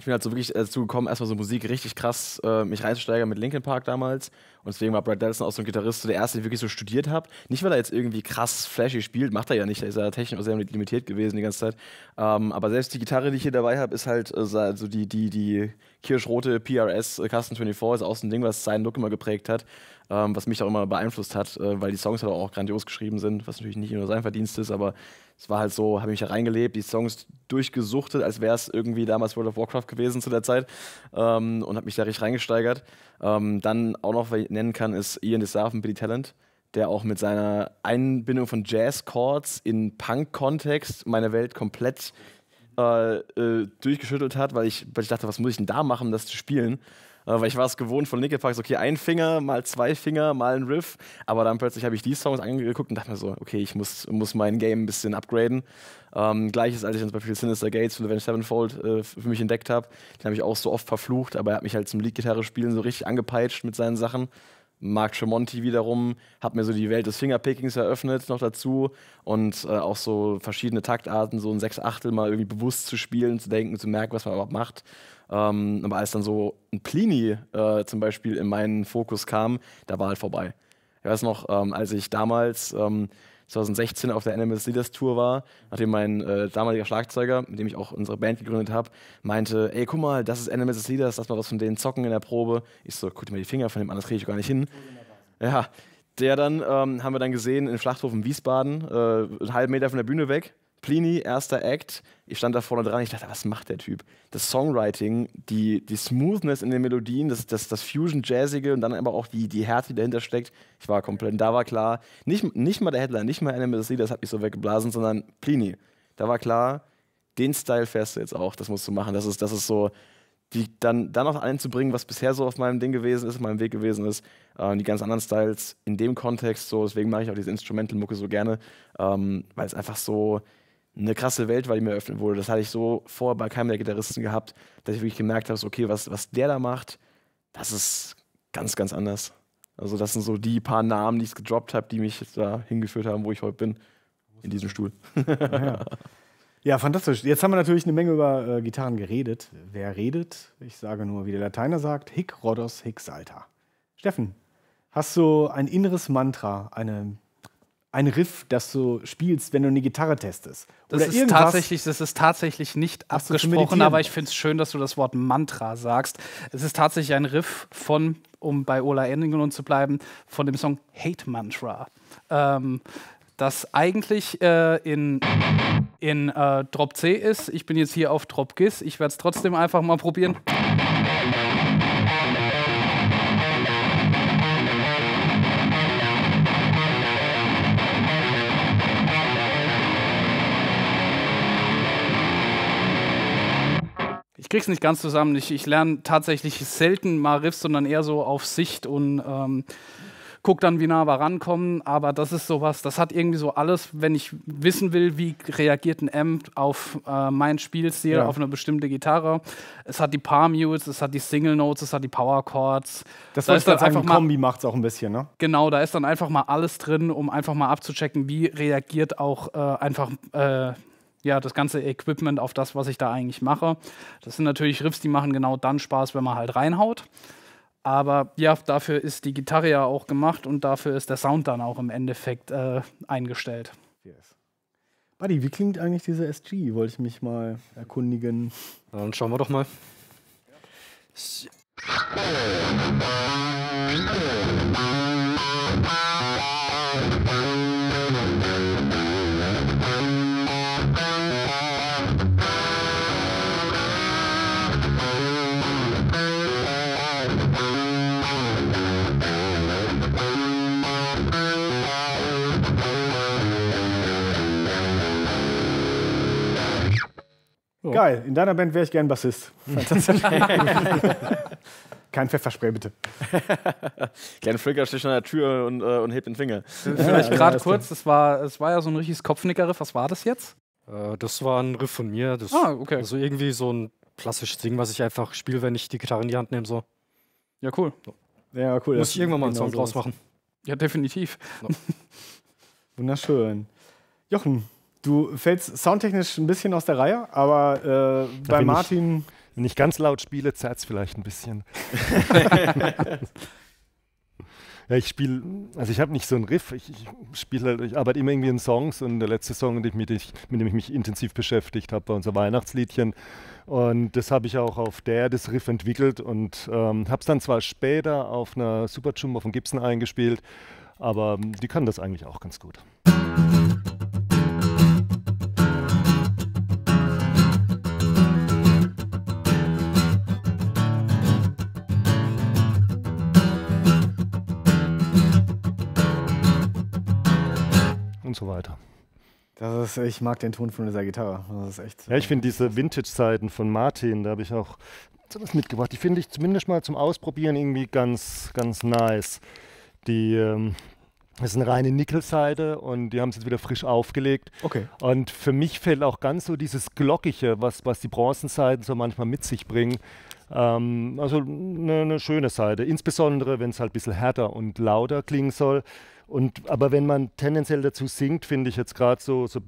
ich bin halt so wirklich dazu gekommen, erstmal so Musik richtig krass äh, mich reinzusteigern mit Linkin Park damals. Und deswegen war Brad Delson auch so ein Gitarrist, so der erste, den ich wirklich so studiert habe. Nicht, weil er jetzt irgendwie krass flashy spielt, macht er ja nicht. Da ist ja technisch sehr limitiert gewesen die ganze Zeit. Ähm, aber selbst die Gitarre, die ich hier dabei habe, ist halt äh, so die, die, die kirschrote PRS äh, Custom 24, ist auch so ein Ding, was seinen Look immer geprägt hat ähm, was mich auch immer beeinflusst hat, äh, weil die Songs halt auch grandios geschrieben sind, was natürlich nicht nur sein Verdienst ist, aber es war halt so, habe ich mich da reingelebt, die Songs durchgesuchtet, als wäre es irgendwie damals World of Warcraft gewesen zu der Zeit ähm, und habe mich da richtig reingesteigert. Ähm, dann auch noch, was ich nennen kann, ist Ian Desar Billy Talent der auch mit seiner Einbindung von Jazz-Chords in Punk-Kontext meine Welt komplett äh, äh, durchgeschüttelt hat, weil ich, weil ich dachte, was muss ich denn da machen, um das zu spielen? Äh, weil ich war es gewohnt von Linkin so, okay, ein Finger, mal zwei Finger, mal ein Riff. Aber dann plötzlich habe ich die Songs angeguckt und dachte mir so, okay, ich muss, muss mein Game ein bisschen upgraden. Ähm, Gleiches, als ich zum Beispiel Sinister Gates von Avenged Sevenfold äh, für mich entdeckt habe. Den habe ich auch so oft verflucht, aber er hat mich halt zum Lead-Gitarre-Spielen so richtig angepeitscht mit seinen Sachen. Mark Tremonti wiederum hat mir so die Welt des Fingerpickings eröffnet noch dazu und äh, auch so verschiedene Taktarten, so ein Sechs-Achtel mal irgendwie bewusst zu spielen, zu denken, zu merken, was man überhaupt macht. Ähm, aber als dann so ein Plini äh, zum Beispiel in meinen Fokus kam, da war halt vorbei. Ich weiß noch, ähm, als ich damals ähm, 2016 auf der NMS Leaders Tour war, nachdem mein äh, damaliger Schlagzeuger, mit dem ich auch unsere Band gegründet habe, meinte, ey, guck mal, das ist NMS Leaders, lass mal was von denen zocken in der Probe. Ich so, guck dir mal die Finger von dem, anders kriege ich gar nicht hin. Ja, der dann, ähm, haben wir dann gesehen, in Schlachthof in Wiesbaden, äh, einen halben Meter von der Bühne weg, Plini, erster Act. Ich stand da vorne dran, ich dachte, was macht der Typ? Das Songwriting, die, die Smoothness in den Melodien, das, das, das Fusion-Jazzige und dann aber auch die, die Härte, die dahinter steckt. Ich war komplett, da war klar, nicht, nicht mal der Headline, nicht mal Animal City, das hat mich so weggeblasen, sondern Plini. Da war klar, den Style fährst du jetzt auch, das musst du machen. Das ist, das ist so, die dann, dann noch einzubringen, was bisher so auf meinem Ding gewesen ist, auf meinem Weg gewesen ist, äh, die ganz anderen Styles in dem Kontext so, deswegen mache ich auch diese Instrumental-Mucke so gerne, ähm, weil es einfach so, eine krasse Welt, war, die mir eröffnet wurde. Das hatte ich so vorher bei keinem der Gitarristen gehabt, dass ich wirklich gemerkt habe, okay, was, was der da macht, das ist ganz, ganz anders. Also das sind so die paar Namen, die ich gedroppt habe, die mich da hingeführt haben, wo ich heute bin, in diesem Stuhl. Ah, ja, ja fantastisch. Jetzt haben wir natürlich eine Menge über äh, Gitarren geredet. Wer redet? Ich sage nur, wie der Lateiner sagt, hic rodos hic salta. Steffen, hast du ein inneres Mantra, eine ein Riff, das du spielst, wenn du eine Gitarre testest. Oder das, ist tatsächlich, das ist tatsächlich nicht abgesprochen, aber ich finde es schön, dass du das Wort Mantra sagst. Es ist tatsächlich ein Riff von, um bei Ola Endingen zu bleiben, von dem Song Hate Mantra. Ähm, das eigentlich äh, in, in äh, Drop C ist. Ich bin jetzt hier auf Drop Gis. Ich werde es trotzdem einfach mal probieren. ich krieg's nicht ganz zusammen. Ich, ich lerne tatsächlich selten mal Riffs, sondern eher so auf Sicht und ähm, guck dann, wie nah wir rankommen. Aber das ist sowas, das hat irgendwie so alles, wenn ich wissen will, wie reagiert ein Amp auf äh, mein Spielstil, ja. auf eine bestimmte Gitarre. Es hat die Palm Mutes, es hat die Single Notes, es hat die Power Chords. Das da ist dann einfach sagen, mal, Kombi macht's auch ein bisschen, ne? Genau, da ist dann einfach mal alles drin, um einfach mal abzuchecken, wie reagiert auch äh, einfach äh, ja, das ganze Equipment auf das, was ich da eigentlich mache. Das sind natürlich Riffs, die machen genau dann Spaß, wenn man halt reinhaut. Aber ja, dafür ist die Gitarre ja auch gemacht und dafür ist der Sound dann auch im Endeffekt äh, eingestellt. Yes. Buddy, wie klingt eigentlich diese SG? Wollte ich mich mal erkundigen. Dann schauen wir doch mal. Ja. Geil, in deiner Band wäre ich gern Bassist. Kein Pfefferspray, bitte. Kleiner Fricker steht schon an der Tür und, äh, und hebt den Finger. Äh, vielleicht gerade kurz, das war, war ja so ein richtiges Kopfnickerriff. Was war das jetzt? Äh, das war ein Riff von mir. Das, ah, okay. Also irgendwie so ein klassisches Ding, was ich einfach spiele, wenn ich die Gitarre in die Hand nehme. So. Ja, cool. Ja, cool. Muss ich irgendwann mal einen genau Song draus machen. Ja, definitiv. No. Wunderschön. Jochen, Du fällst soundtechnisch ein bisschen aus der Reihe, aber äh, bei Martin. Ich, wenn ich ganz laut spiele, zerrt es vielleicht ein bisschen. ja, ich spiele, also ich habe nicht so einen Riff, ich, ich spiele halt, ich arbeite immer irgendwie in Songs und der letzte Song, mit dem ich, mit dem ich mich intensiv beschäftigt habe, war unser Weihnachtsliedchen. Und das habe ich auch auf der das Riff entwickelt und ähm, habe es dann zwar später auf einer Super auf dem Gibson eingespielt, aber ähm, die kann das eigentlich auch ganz gut. Musik so weiter. Das ist, ich mag den Ton von dieser Gitarre. Das ist echt. Ja, ich finde diese Vintage-Zeiten von Martin, da habe ich auch sowas mitgebracht. Die finde ich zumindest mal zum Ausprobieren irgendwie ganz, ganz nice. Die ähm, das ist eine reine Nickel-Seite und die haben es jetzt wieder frisch aufgelegt. Okay. Und für mich fällt auch ganz so dieses Glockige, was, was die Bronzenseiten so manchmal mit sich bringen. Ähm, also eine ne schöne Seite. Insbesondere, wenn es halt ein bisschen härter und lauter klingen soll. Und, aber wenn man tendenziell dazu singt, finde ich jetzt gerade so, so,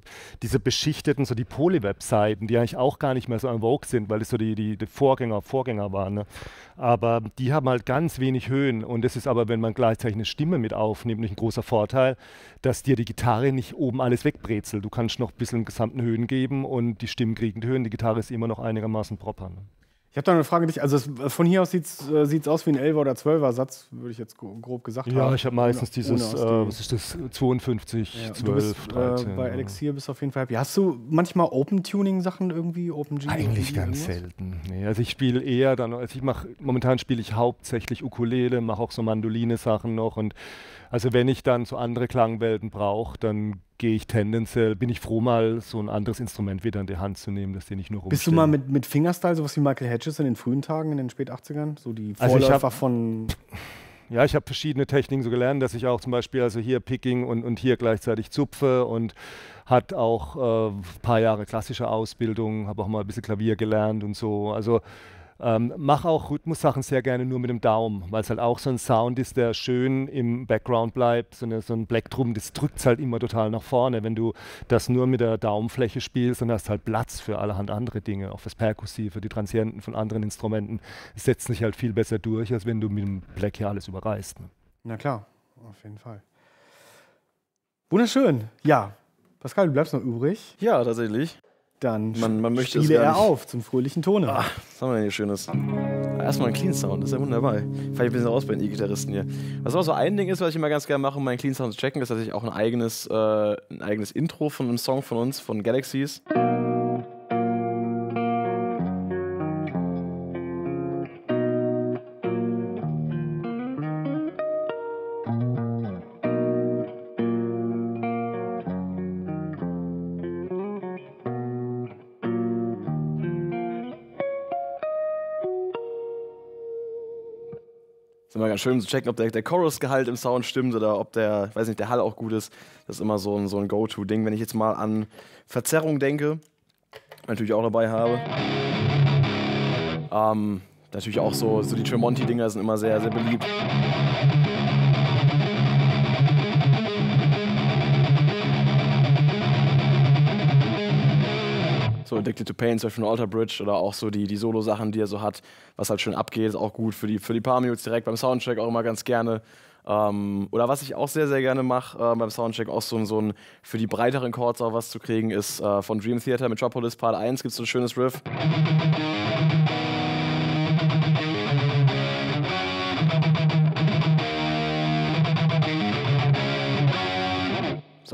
diese beschichteten, so die Poly-Webseiten, die eigentlich auch gar nicht mehr so en vogue sind, weil es so die, die, die Vorgänger, Vorgänger waren. Ne? Aber die haben halt ganz wenig Höhen. Und das ist aber, wenn man gleichzeitig eine Stimme mit aufnimmt, nicht ein großer Vorteil, dass dir die Gitarre nicht oben alles wegbrezelt. Du kannst noch ein bisschen gesamten Höhen geben und die Stimmen kriegen die Höhen. Die Gitarre ist immer noch einigermaßen proper. Ne? Ich habe da eine Frage an dich. Also es, äh, von hier aus sieht es äh, aus wie ein 11er oder 12er Satz, würde ich jetzt grob gesagt ja, haben. Ja, ich habe meistens Ohne dieses, äh, was ist das, 52, ja, 12, du bist, 13. Äh, bei Elixir bist du auf jeden Fall happy. Hast du manchmal Open-Tuning-Sachen irgendwie, open -Tuning Eigentlich ganz selten. Nee, also ich spiele eher dann, also ich mache, momentan spiele ich hauptsächlich Ukulele, mache auch so Mandoline-Sachen noch und also wenn ich dann so andere Klangwelten brauche, dann gehe ich tendenziell, bin ich froh, mal so ein anderes Instrument wieder in die Hand zu nehmen, dass dir nicht nur rumsteht. Bist du mal mit, mit Fingerstyle, sowas wie Michael Hedges in den frühen Tagen, in den Spät-80ern? So die also Vorläufer also hab, von. Ja, ich habe verschiedene Techniken so gelernt, dass ich auch zum Beispiel also hier Picking und, und hier gleichzeitig zupfe und hat auch ein äh, paar Jahre klassische Ausbildung, habe auch mal ein bisschen Klavier gelernt und so. Also ähm, mach auch Rhythmussachen sehr gerne nur mit dem Daumen, weil es halt auch so ein Sound ist, der schön im Background bleibt. So, eine, so ein Blackdrum, das drückt es halt immer total nach vorne. Wenn du das nur mit der Daumenfläche spielst, dann hast du halt Platz für allerhand andere Dinge, auch fürs Perkussive, die Transienten von anderen Instrumenten. Es setzt sich halt viel besser durch, als wenn du mit dem Black hier alles überreißt. Ne? Na klar, auf jeden Fall. Wunderschön. Ja, Pascal, du bleibst noch übrig. Ja, tatsächlich. Dann man, man möchte spiele er auf zum fröhlichen Tone. Ah, was haben wir denn hier Schönes? Ah, erstmal ein Clean Sound, das ist ja wunderbar. Fand ich ein bisschen raus bei den E-Gitarristen hier. Was auch so ein Ding ist, was ich immer ganz gerne mache, um meinen Clean Sound zu checken, ist tatsächlich auch ein eigenes, äh, ein eigenes Intro von einem Song von uns, von Galaxies. immer ganz schön, um zu checken, ob der, der Chorus-Gehalt im Sound stimmt oder ob der, weiß nicht, der Hall auch gut ist. Das ist immer so ein, so ein Go-To-Ding. Wenn ich jetzt mal an Verzerrung denke, natürlich auch dabei habe. Ähm, natürlich auch so, so die Tremonti-Dinger sind immer sehr, sehr beliebt. So Addicted to Pain, zum Beispiel von Alter Bridge oder auch so die, die Solo-Sachen, die er so hat, was halt schön abgeht, ist auch gut für die, für die paar Minutes direkt beim Soundcheck auch immer ganz gerne. Ähm, oder was ich auch sehr, sehr gerne mache äh, beim Soundcheck, auch so, so ein für die breiteren Chords auch was zu kriegen, ist äh, von Dream Theater Metropolis Part 1 gibt es so ein schönes Riff.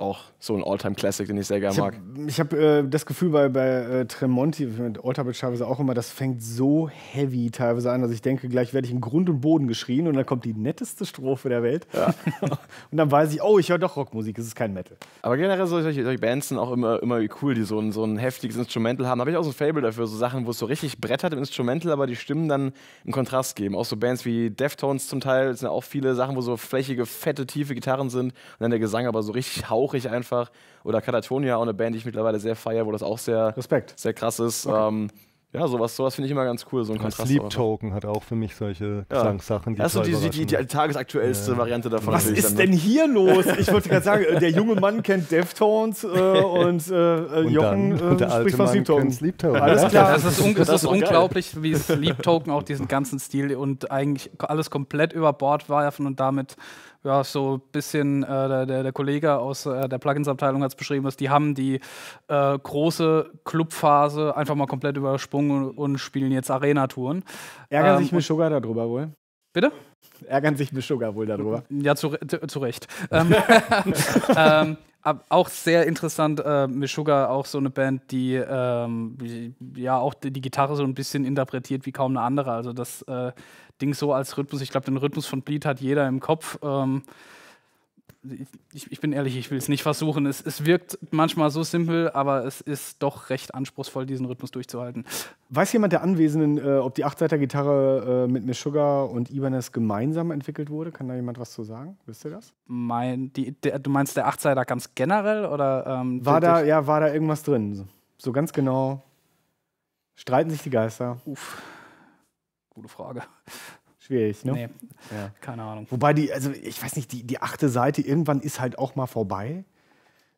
auch so ein All-Time-Classic, den ich sehr gerne mag. Ich habe äh, das Gefühl bei, bei äh, Tremonti, mit Oldtabitch teilweise auch immer, das fängt so heavy teilweise an, dass ich denke, gleich werde ich in Grund und Boden geschrien und dann kommt die netteste Strophe der Welt. Ja. und dann weiß ich, oh, ich höre doch Rockmusik, es ist kein Metal. Aber generell solche, solche Bands sind auch immer, immer cool, die so ein, so ein heftiges Instrumental haben. Da habe ich auch so ein Fable dafür, so Sachen, wo es so richtig brettert im Instrumental, aber die Stimmen dann einen Kontrast geben. Auch so Bands wie Deftones zum Teil, sind ja auch viele Sachen, wo so flächige, fette, tiefe Gitarren sind und dann der Gesang aber so richtig hauchig sprachlich einfach. Oder Katatonia, auch eine Band, die ich mittlerweile sehr feiere, wo das auch sehr, Respekt. sehr krass ist. Okay. Ähm, ja, sowas, sowas finde ich immer ganz cool, so ein Kontrast. Sleep Token hat auch für mich solche ja. Gesangssachen. Die das ist so die, die, die, tagesaktuellste ja. Variante davon. Was ist damit. denn hier los? Ich wollte gerade sagen, der junge Mann kennt Deftones äh, und, äh, äh und Jochen dann, äh, spricht von Sleep Token. Sleep Token. Alles klar. Das ist, un das ist unglaublich, geil. wie Sleep Token auch diesen ganzen Stil und eigentlich alles komplett über Bord werfen und damit ja, so ein bisschen äh, der, der Kollege aus äh, der Plugins-Abteilung hat es beschrieben, dass die haben die äh, große Clubphase einfach mal komplett übersprungen und spielen jetzt Arena-Touren. Ärgern ähm, sich mit Sugar darüber wohl? Bitte? Ärgern sich mit Sugar wohl darüber. Ja, zu, zu Recht. ähm, ähm, auch sehr interessant, äh, Meshuggah, auch so eine Band, die ähm, ja auch die, die, Gitarre so ein bisschen interpretiert wie kaum eine andere. Also das äh, Ding so als Rhythmus. Ich glaube, den Rhythmus von Bleed hat jeder im Kopf. Ähm, ich, ich, bin ehrlich, ich will es nicht versuchen. Es, es wirkt manchmal so simpel, aber es ist doch recht anspruchsvoll, diesen Rhythmus durchzuhalten. Weiß jemand der Anwesenden, äh, ob die Achtseiter-Gitarre äh, mit Meshuggah und Ibanez gemeinsam entwickelt wurde? Kann da jemand was zu sagen? Wisst ihr das? Mein, die, der, du meinst der Achtseiter ganz generell? Oder, ähm, war, da, ja, war da irgendwas drin? So, so ganz genau. Streiten sich die Geister. Uff. Gute Frage. Schwierig, ne? Nee, ja. keine Ahnung. Wobei die, also ich weiß nicht, die, die achte Seite irgendwann ist halt auch mal vorbei.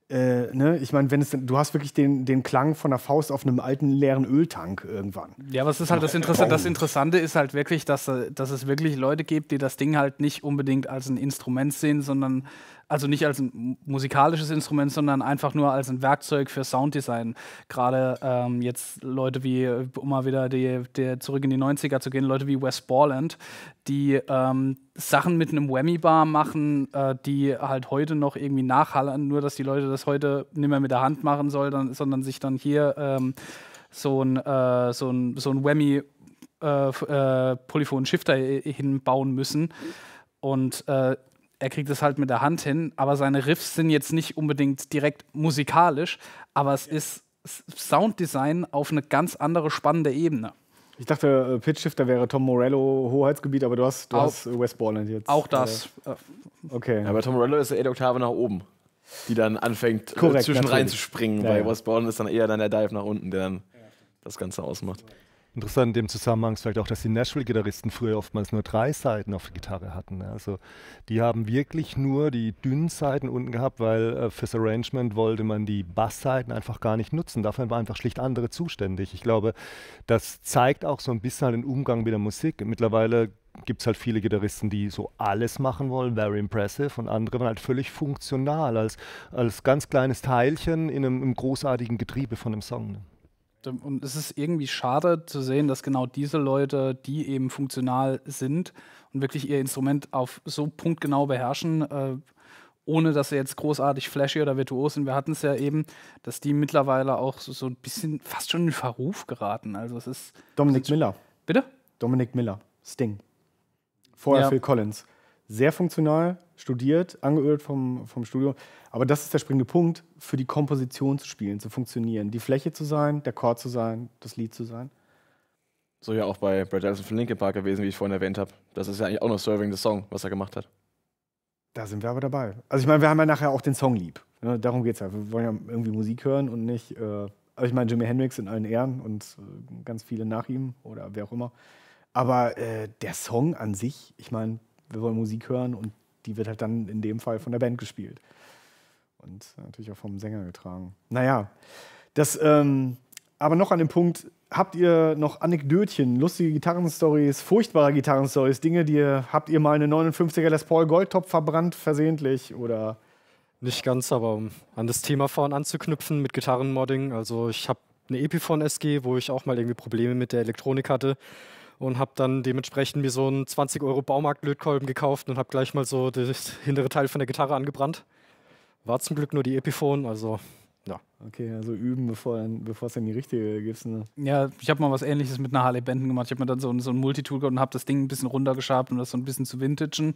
Äh, ne? Ich meine, wenn es, du hast wirklich den, den Klang von der Faust auf einem alten leeren Öltank irgendwann. Ja, aber ist halt das Interessante. Das Interessante ist halt wirklich, dass, dass es wirklich Leute gibt, die das Ding halt nicht unbedingt als ein Instrument sehen, sondern also nicht als ein musikalisches Instrument, sondern einfach nur als ein Werkzeug für Sounddesign. Gerade ähm, jetzt Leute wie, um mal wieder die, die, zurück in die 90er zu gehen, Leute wie Wes Borland, die ähm, Sachen mit einem Whammy-Bar machen, äh, die halt heute noch irgendwie nachhallen, nur dass die Leute das heute nicht mehr mit der Hand machen sollen, sondern sich dann hier ähm, so ein, äh, so ein, so ein Whammy äh, äh, Polyphon Shifter äh, hinbauen müssen. Und er kriegt es halt mit der Hand hin, aber seine Riffs sind jetzt nicht unbedingt direkt musikalisch, aber es ja. ist Sounddesign auf eine ganz andere spannende Ebene. Ich dachte, äh, Pitch Shifter wäre Tom Morello Hoheitsgebiet, aber du hast, du hast äh, West Borland jetzt. Auch äh, das. Okay. Ja, aber Tom Morello ist eine eh Oktave nach oben, die dann anfängt, Korrekt, zwischen natürlich. reinzuspringen. Ja, Bei West Borland ist dann eher dann der Dive nach unten, der dann das Ganze ausmacht. Interessant in dem Zusammenhang ist vielleicht auch, dass die Nashville-Gitarristen früher oftmals nur drei Seiten auf der Gitarre hatten. Ne? Also die haben wirklich nur die dünnen Seiten unten gehabt, weil äh, fürs Arrangement wollte man die Bassseiten einfach gar nicht nutzen. Dafür waren einfach schlicht andere zuständig. Ich glaube, das zeigt auch so ein bisschen halt den Umgang mit der Musik. Mittlerweile gibt es halt viele Gitarristen, die so alles machen wollen, very impressive, und andere waren halt völlig funktional, als, als ganz kleines Teilchen in einem, einem großartigen Getriebe von einem Song. Ne? Und es ist irgendwie schade zu sehen, dass genau diese Leute, die eben funktional sind und wirklich ihr Instrument auf so punktgenau beherrschen, äh, ohne dass sie jetzt großartig flashy oder virtuos sind, wir hatten es ja eben, dass die mittlerweile auch so, so ein bisschen fast schon in Verruf geraten. Also es ist. Dominik also Miller. Bitte? Dominik Miller, Sting. Vorher ja. Phil Collins sehr funktional, studiert, angeölt vom, vom Studio. Aber das ist der springende Punkt, für die Komposition zu spielen, zu funktionieren. Die Fläche zu sein, der Chord zu sein, das Lied zu sein. So ja auch bei Brad Allison von Linkin Park gewesen, wie ich vorhin erwähnt habe. Das ist ja eigentlich auch noch Serving the Song, was er gemacht hat. Da sind wir aber dabei. Also ich meine, wir haben ja nachher auch den Song lieb. Ne? Darum geht es ja. Wir wollen ja irgendwie Musik hören und nicht, äh, also ich meine, Jimi Hendrix in allen Ehren und äh, ganz viele nach ihm oder wer auch immer. Aber äh, der Song an sich, ich meine, wir wollen Musik hören und die wird halt dann in dem Fall von der Band gespielt. Und äh, natürlich auch vom Sänger getragen. Naja, das, ähm, aber noch an dem Punkt, habt ihr noch Anekdötchen, lustige Gitarrenstories, furchtbare Gitarrenstories, Dinge, die ihr, habt ihr mal eine 59er Les Paul Goldtop verbrannt, versehentlich oder? Nicht ganz, aber um an das Thema vorhin anzuknüpfen mit Gitarrenmodding. Also ich habe eine Epiphone SG, wo ich auch mal irgendwie Probleme mit der Elektronik hatte und habe dann dementsprechend mir so einen 20 Euro Baumarkt-Lötkolben gekauft und habe gleich mal so das hintere Teil von der Gitarre angebrannt. War zum Glück nur die Epiphone, also ja. Okay, also üben, bevor, bevor es dann die richtige gibt. Ne? Ja, ich habe mal was ähnliches mit einer Harley Benton gemacht. Ich habe mir dann so, ein, so ein Multitool gehabt und habe das Ding ein bisschen runtergeschabt, um das so ein bisschen zu vintagen.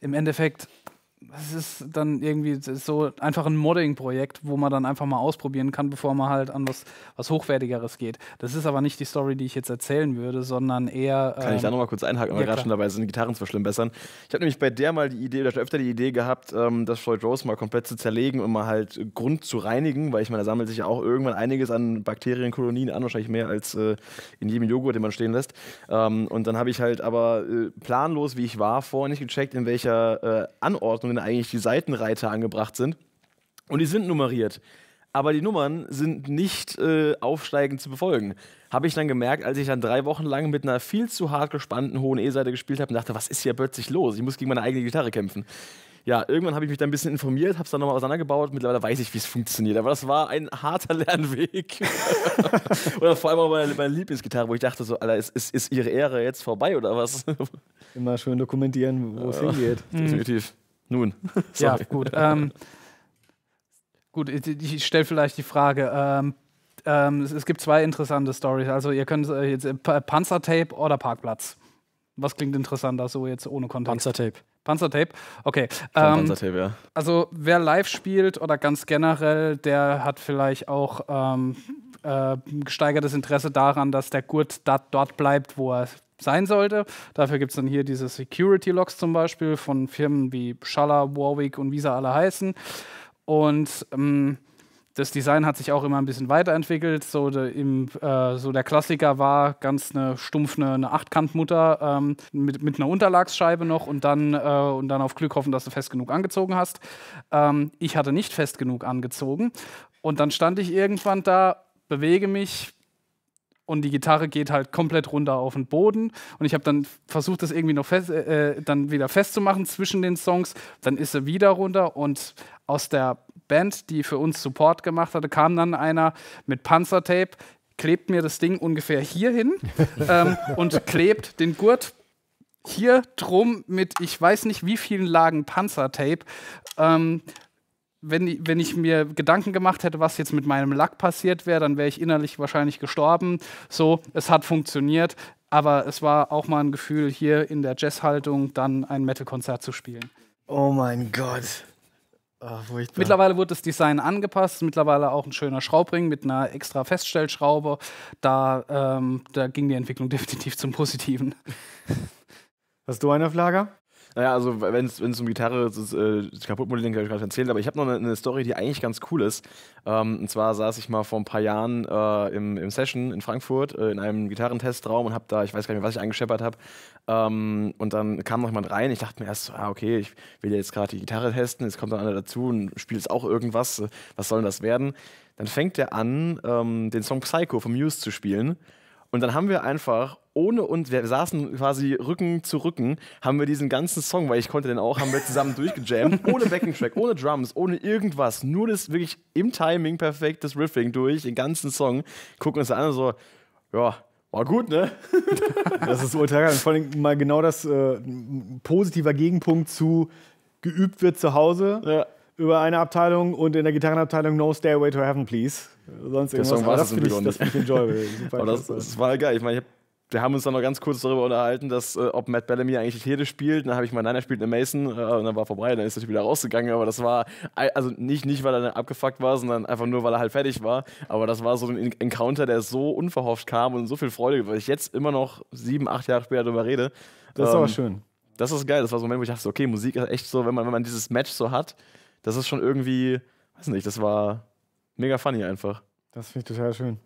Im Endeffekt es ist dann irgendwie so einfach ein Modding-Projekt, wo man dann einfach mal ausprobieren kann, bevor man halt an was, was Hochwertigeres geht. Das ist aber nicht die Story, die ich jetzt erzählen würde, sondern eher. Kann ich da ähm, nochmal kurz einhaken, weil ja, gerade schon dabei sind, Gitarren zu verschlimmbessern. Ich habe nämlich bei der mal die Idee, oder schon öfter die Idee gehabt, ähm, das Floyd Rose mal komplett zu zerlegen und mal halt Grund zu reinigen, weil ich meine, da sammelt sich ja auch irgendwann einiges an Bakterienkolonien an, wahrscheinlich mehr als äh, in jedem Joghurt, den man stehen lässt. Ähm, und dann habe ich halt aber äh, planlos, wie ich war, vorher nicht gecheckt, in welcher äh, Anordnung Zeichnungen eigentlich die Seitenreiter angebracht sind. Und die sind nummeriert. Aber die Nummern sind nicht äh, aufsteigend zu befolgen. Habe ich dann gemerkt, als ich dann drei Wochen lang mit einer viel zu hart gespannten hohen E-Seite gespielt habe und dachte, was ist hier plötzlich los? Ich muss gegen meine eigene Gitarre kämpfen. Ja, irgendwann habe ich mich dann ein bisschen informiert, habe es dann nochmal auseinandergebaut. Mittlerweile weiß ich, wie es funktioniert. Aber das war ein harter Lernweg. oder vor allem auch meine, meine Lieblingsgitarre, wo ich dachte so, Alter, ist, ist, ist ihre Ehre jetzt vorbei oder was? Immer schön dokumentieren, wo es ja, hingeht. Definitiv. Nun. ja, gut. Ähm, gut, ich, ich stelle vielleicht die Frage. Ähm, ähm, es, es, gibt zwei interessante Stories. Also ihr könnt äh, jetzt äh, Panzertape oder Parkplatz. Was klingt interessanter so jetzt ohne Kontext? Panzertape. Panzertape, okay. Ähm, Panzertape, ja. Also wer live spielt oder ganz generell, der hat vielleicht auch ähm, äh, gesteigertes Interesse daran, dass der Gurt dort bleibt, wo er sein sollte. Dafür gibt es dann hier diese Security Logs zum Beispiel von Firmen wie Schaller, Warwick und wie sie alle heißen. Und ähm, das Design hat sich auch immer ein bisschen weiterentwickelt. So, de, im, äh, so der Klassiker war ganz eine stumpf eine, eine Achtkantmutter ähm, mit, mit einer Unterlagsscheibe noch und dann, äh, und dann auf Glück hoffen, dass du fest genug angezogen hast. Ähm, ich hatte nicht fest genug angezogen. Und dann stand ich irgendwann da, bewege mich, und die Gitarre geht halt komplett runter auf den Boden. Und ich habe dann versucht, das irgendwie noch fest, äh, äh dann wieder festzumachen zwischen den Songs. Dann ist sie wieder runter und aus der Band, die für uns Support gemacht hatte, kam dann einer mit Panzertape, klebt mir das Ding ungefähr hier hin ähm, und klebt den Gurt hier drum mit ich weiß nicht wie vielen Lagen Panzertape. Ähm, wenn, wenn ich mir Gedanken gemacht hätte, was jetzt mit meinem Lack passiert wäre, dann wäre ich innerlich wahrscheinlich gestorben. So, es hat funktioniert, aber es war auch mal ein Gefühl, hier in der Jazzhaltung dann ein Metal-Konzert zu spielen. Oh mein Gott. Ach, ah, mittlerweile wurde das Design angepasst, mittlerweile auch ein schöner Schraubring mit einer extra Feststellschraube. Da, ähm, da ging die Entwicklung definitiv zum Positiven. Hast du eine auf Lager? Naja, also wenn es um Gitarre ist, äh, kaputt modellieren kann ich gerade erzählen, aber ich habe noch eine, eine, Story, die eigentlich ganz cool ist. Ähm, und zwar saß ich mal vor ein paar Jahren äh, im, im, Session in Frankfurt äh, in einem Gitarrentestraum und habe da, ich weiß gar nicht mehr, was ich eingescheppert habe. Ähm, und dann kam noch jemand rein. Ich dachte mir erst, so, ah, okay, ich will jetzt gerade die Gitarre testen. Jetzt kommt dann einer dazu und spielt jetzt auch irgendwas. Äh, was soll denn das werden? Dann fängt er an, ähm, den Song Psycho vom Muse zu spielen. Und dann haben wir einfach ohne uns, wir saßen quasi Rücken zu Rücken, haben wir diesen ganzen Song, weil ich konnte den auch, haben wir zusammen durchgejammt, ohne Backing Track, ohne Drums, ohne irgendwas, nur das wirklich im Timing perfekt, das Riffing durch, den ganzen Song, gucken uns an und so, ja, war gut, ne? das ist ultra geil. Vor allem mal genau das äh, positiver Gegenpunkt zu geübt wird zu Hause. Ja über eine Abteilung und in der Gitarrenabteilung No Stairway to Heaven, please. Sonst irgendwas. Der Song war das, das finde ich, das find ich enjoyable. Aber das, das, war geil. Ich meine, ich habe wir haben uns dann noch ganz kurz darüber unterhalten, dass, äh, ob Matt Bellamy eigentlich Hede spielt. Dann habe ich mal, nein, er spielt eine Mason äh, und dann war vorbei, dann ist er wieder rausgegangen. Aber das war, also nicht, nicht, weil er dann abgefuckt war, sondern einfach nur, weil er halt fertig war. Aber das war so ein Encounter, der so unverhofft kam und so viel Freude, weil ich jetzt immer noch sieben, acht Jahre später darüber rede. Das ist ähm, aber schön. Das ist geil. Das war so ein Moment, wo ich dachte, okay, Musik ist echt so, wenn man, wenn man dieses Match so hat, das ist schon irgendwie, weiß nicht, das war mega funny einfach. Das finde ich total schön.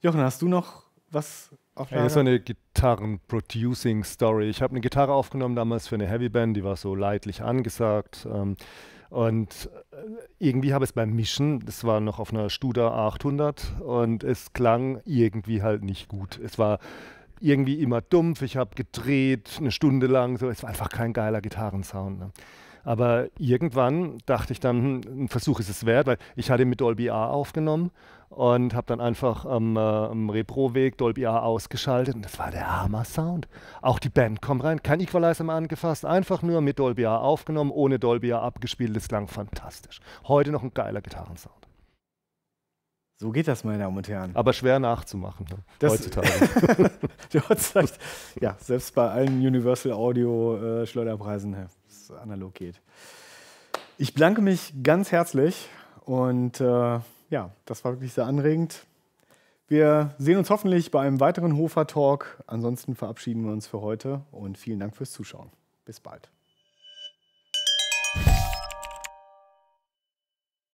Jochen, hast du noch was Auflage? Das ist so eine Gitarren-Producing-Story. Ich habe eine Gitarre aufgenommen damals für eine Heavy-Band, die war so leidlich angesagt. Ähm, und äh, irgendwie habe ich es beim Mischen, das war noch auf einer Studer 800 und es klang irgendwie halt nicht gut. Es war irgendwie immer dumpf, ich habe gedreht eine Stunde lang, so es war einfach kein geiler Gitarrensound. Ne? Aber irgendwann dachte ich dann, hm, ein Versuch ist es wert, weil ich hatte mit Dolby A aufgenommen und habe dann einfach am, äh, am Reproweg Dolby A ausgeschaltet und das war der hammer Sound. Auch die Band kommt rein, kein Equalizer mehr angefasst, einfach nur mit Dolby A aufgenommen, ohne Dolby A abgespielt, das klang fantastisch. Heute noch ein geiler Gitarrensound. So geht das, meine Damen und Herren. Aber schwer nachzumachen ne? das heutzutage. ja, selbst bei allen Universal Audio äh, Schleuderpreisen, ja, es analog geht. Ich bedanke mich ganz herzlich und äh, ja, das war wirklich sehr anregend. Wir sehen uns hoffentlich bei einem weiteren Hofer-Talk. Ansonsten verabschieden wir uns für heute und vielen Dank fürs Zuschauen. Bis bald.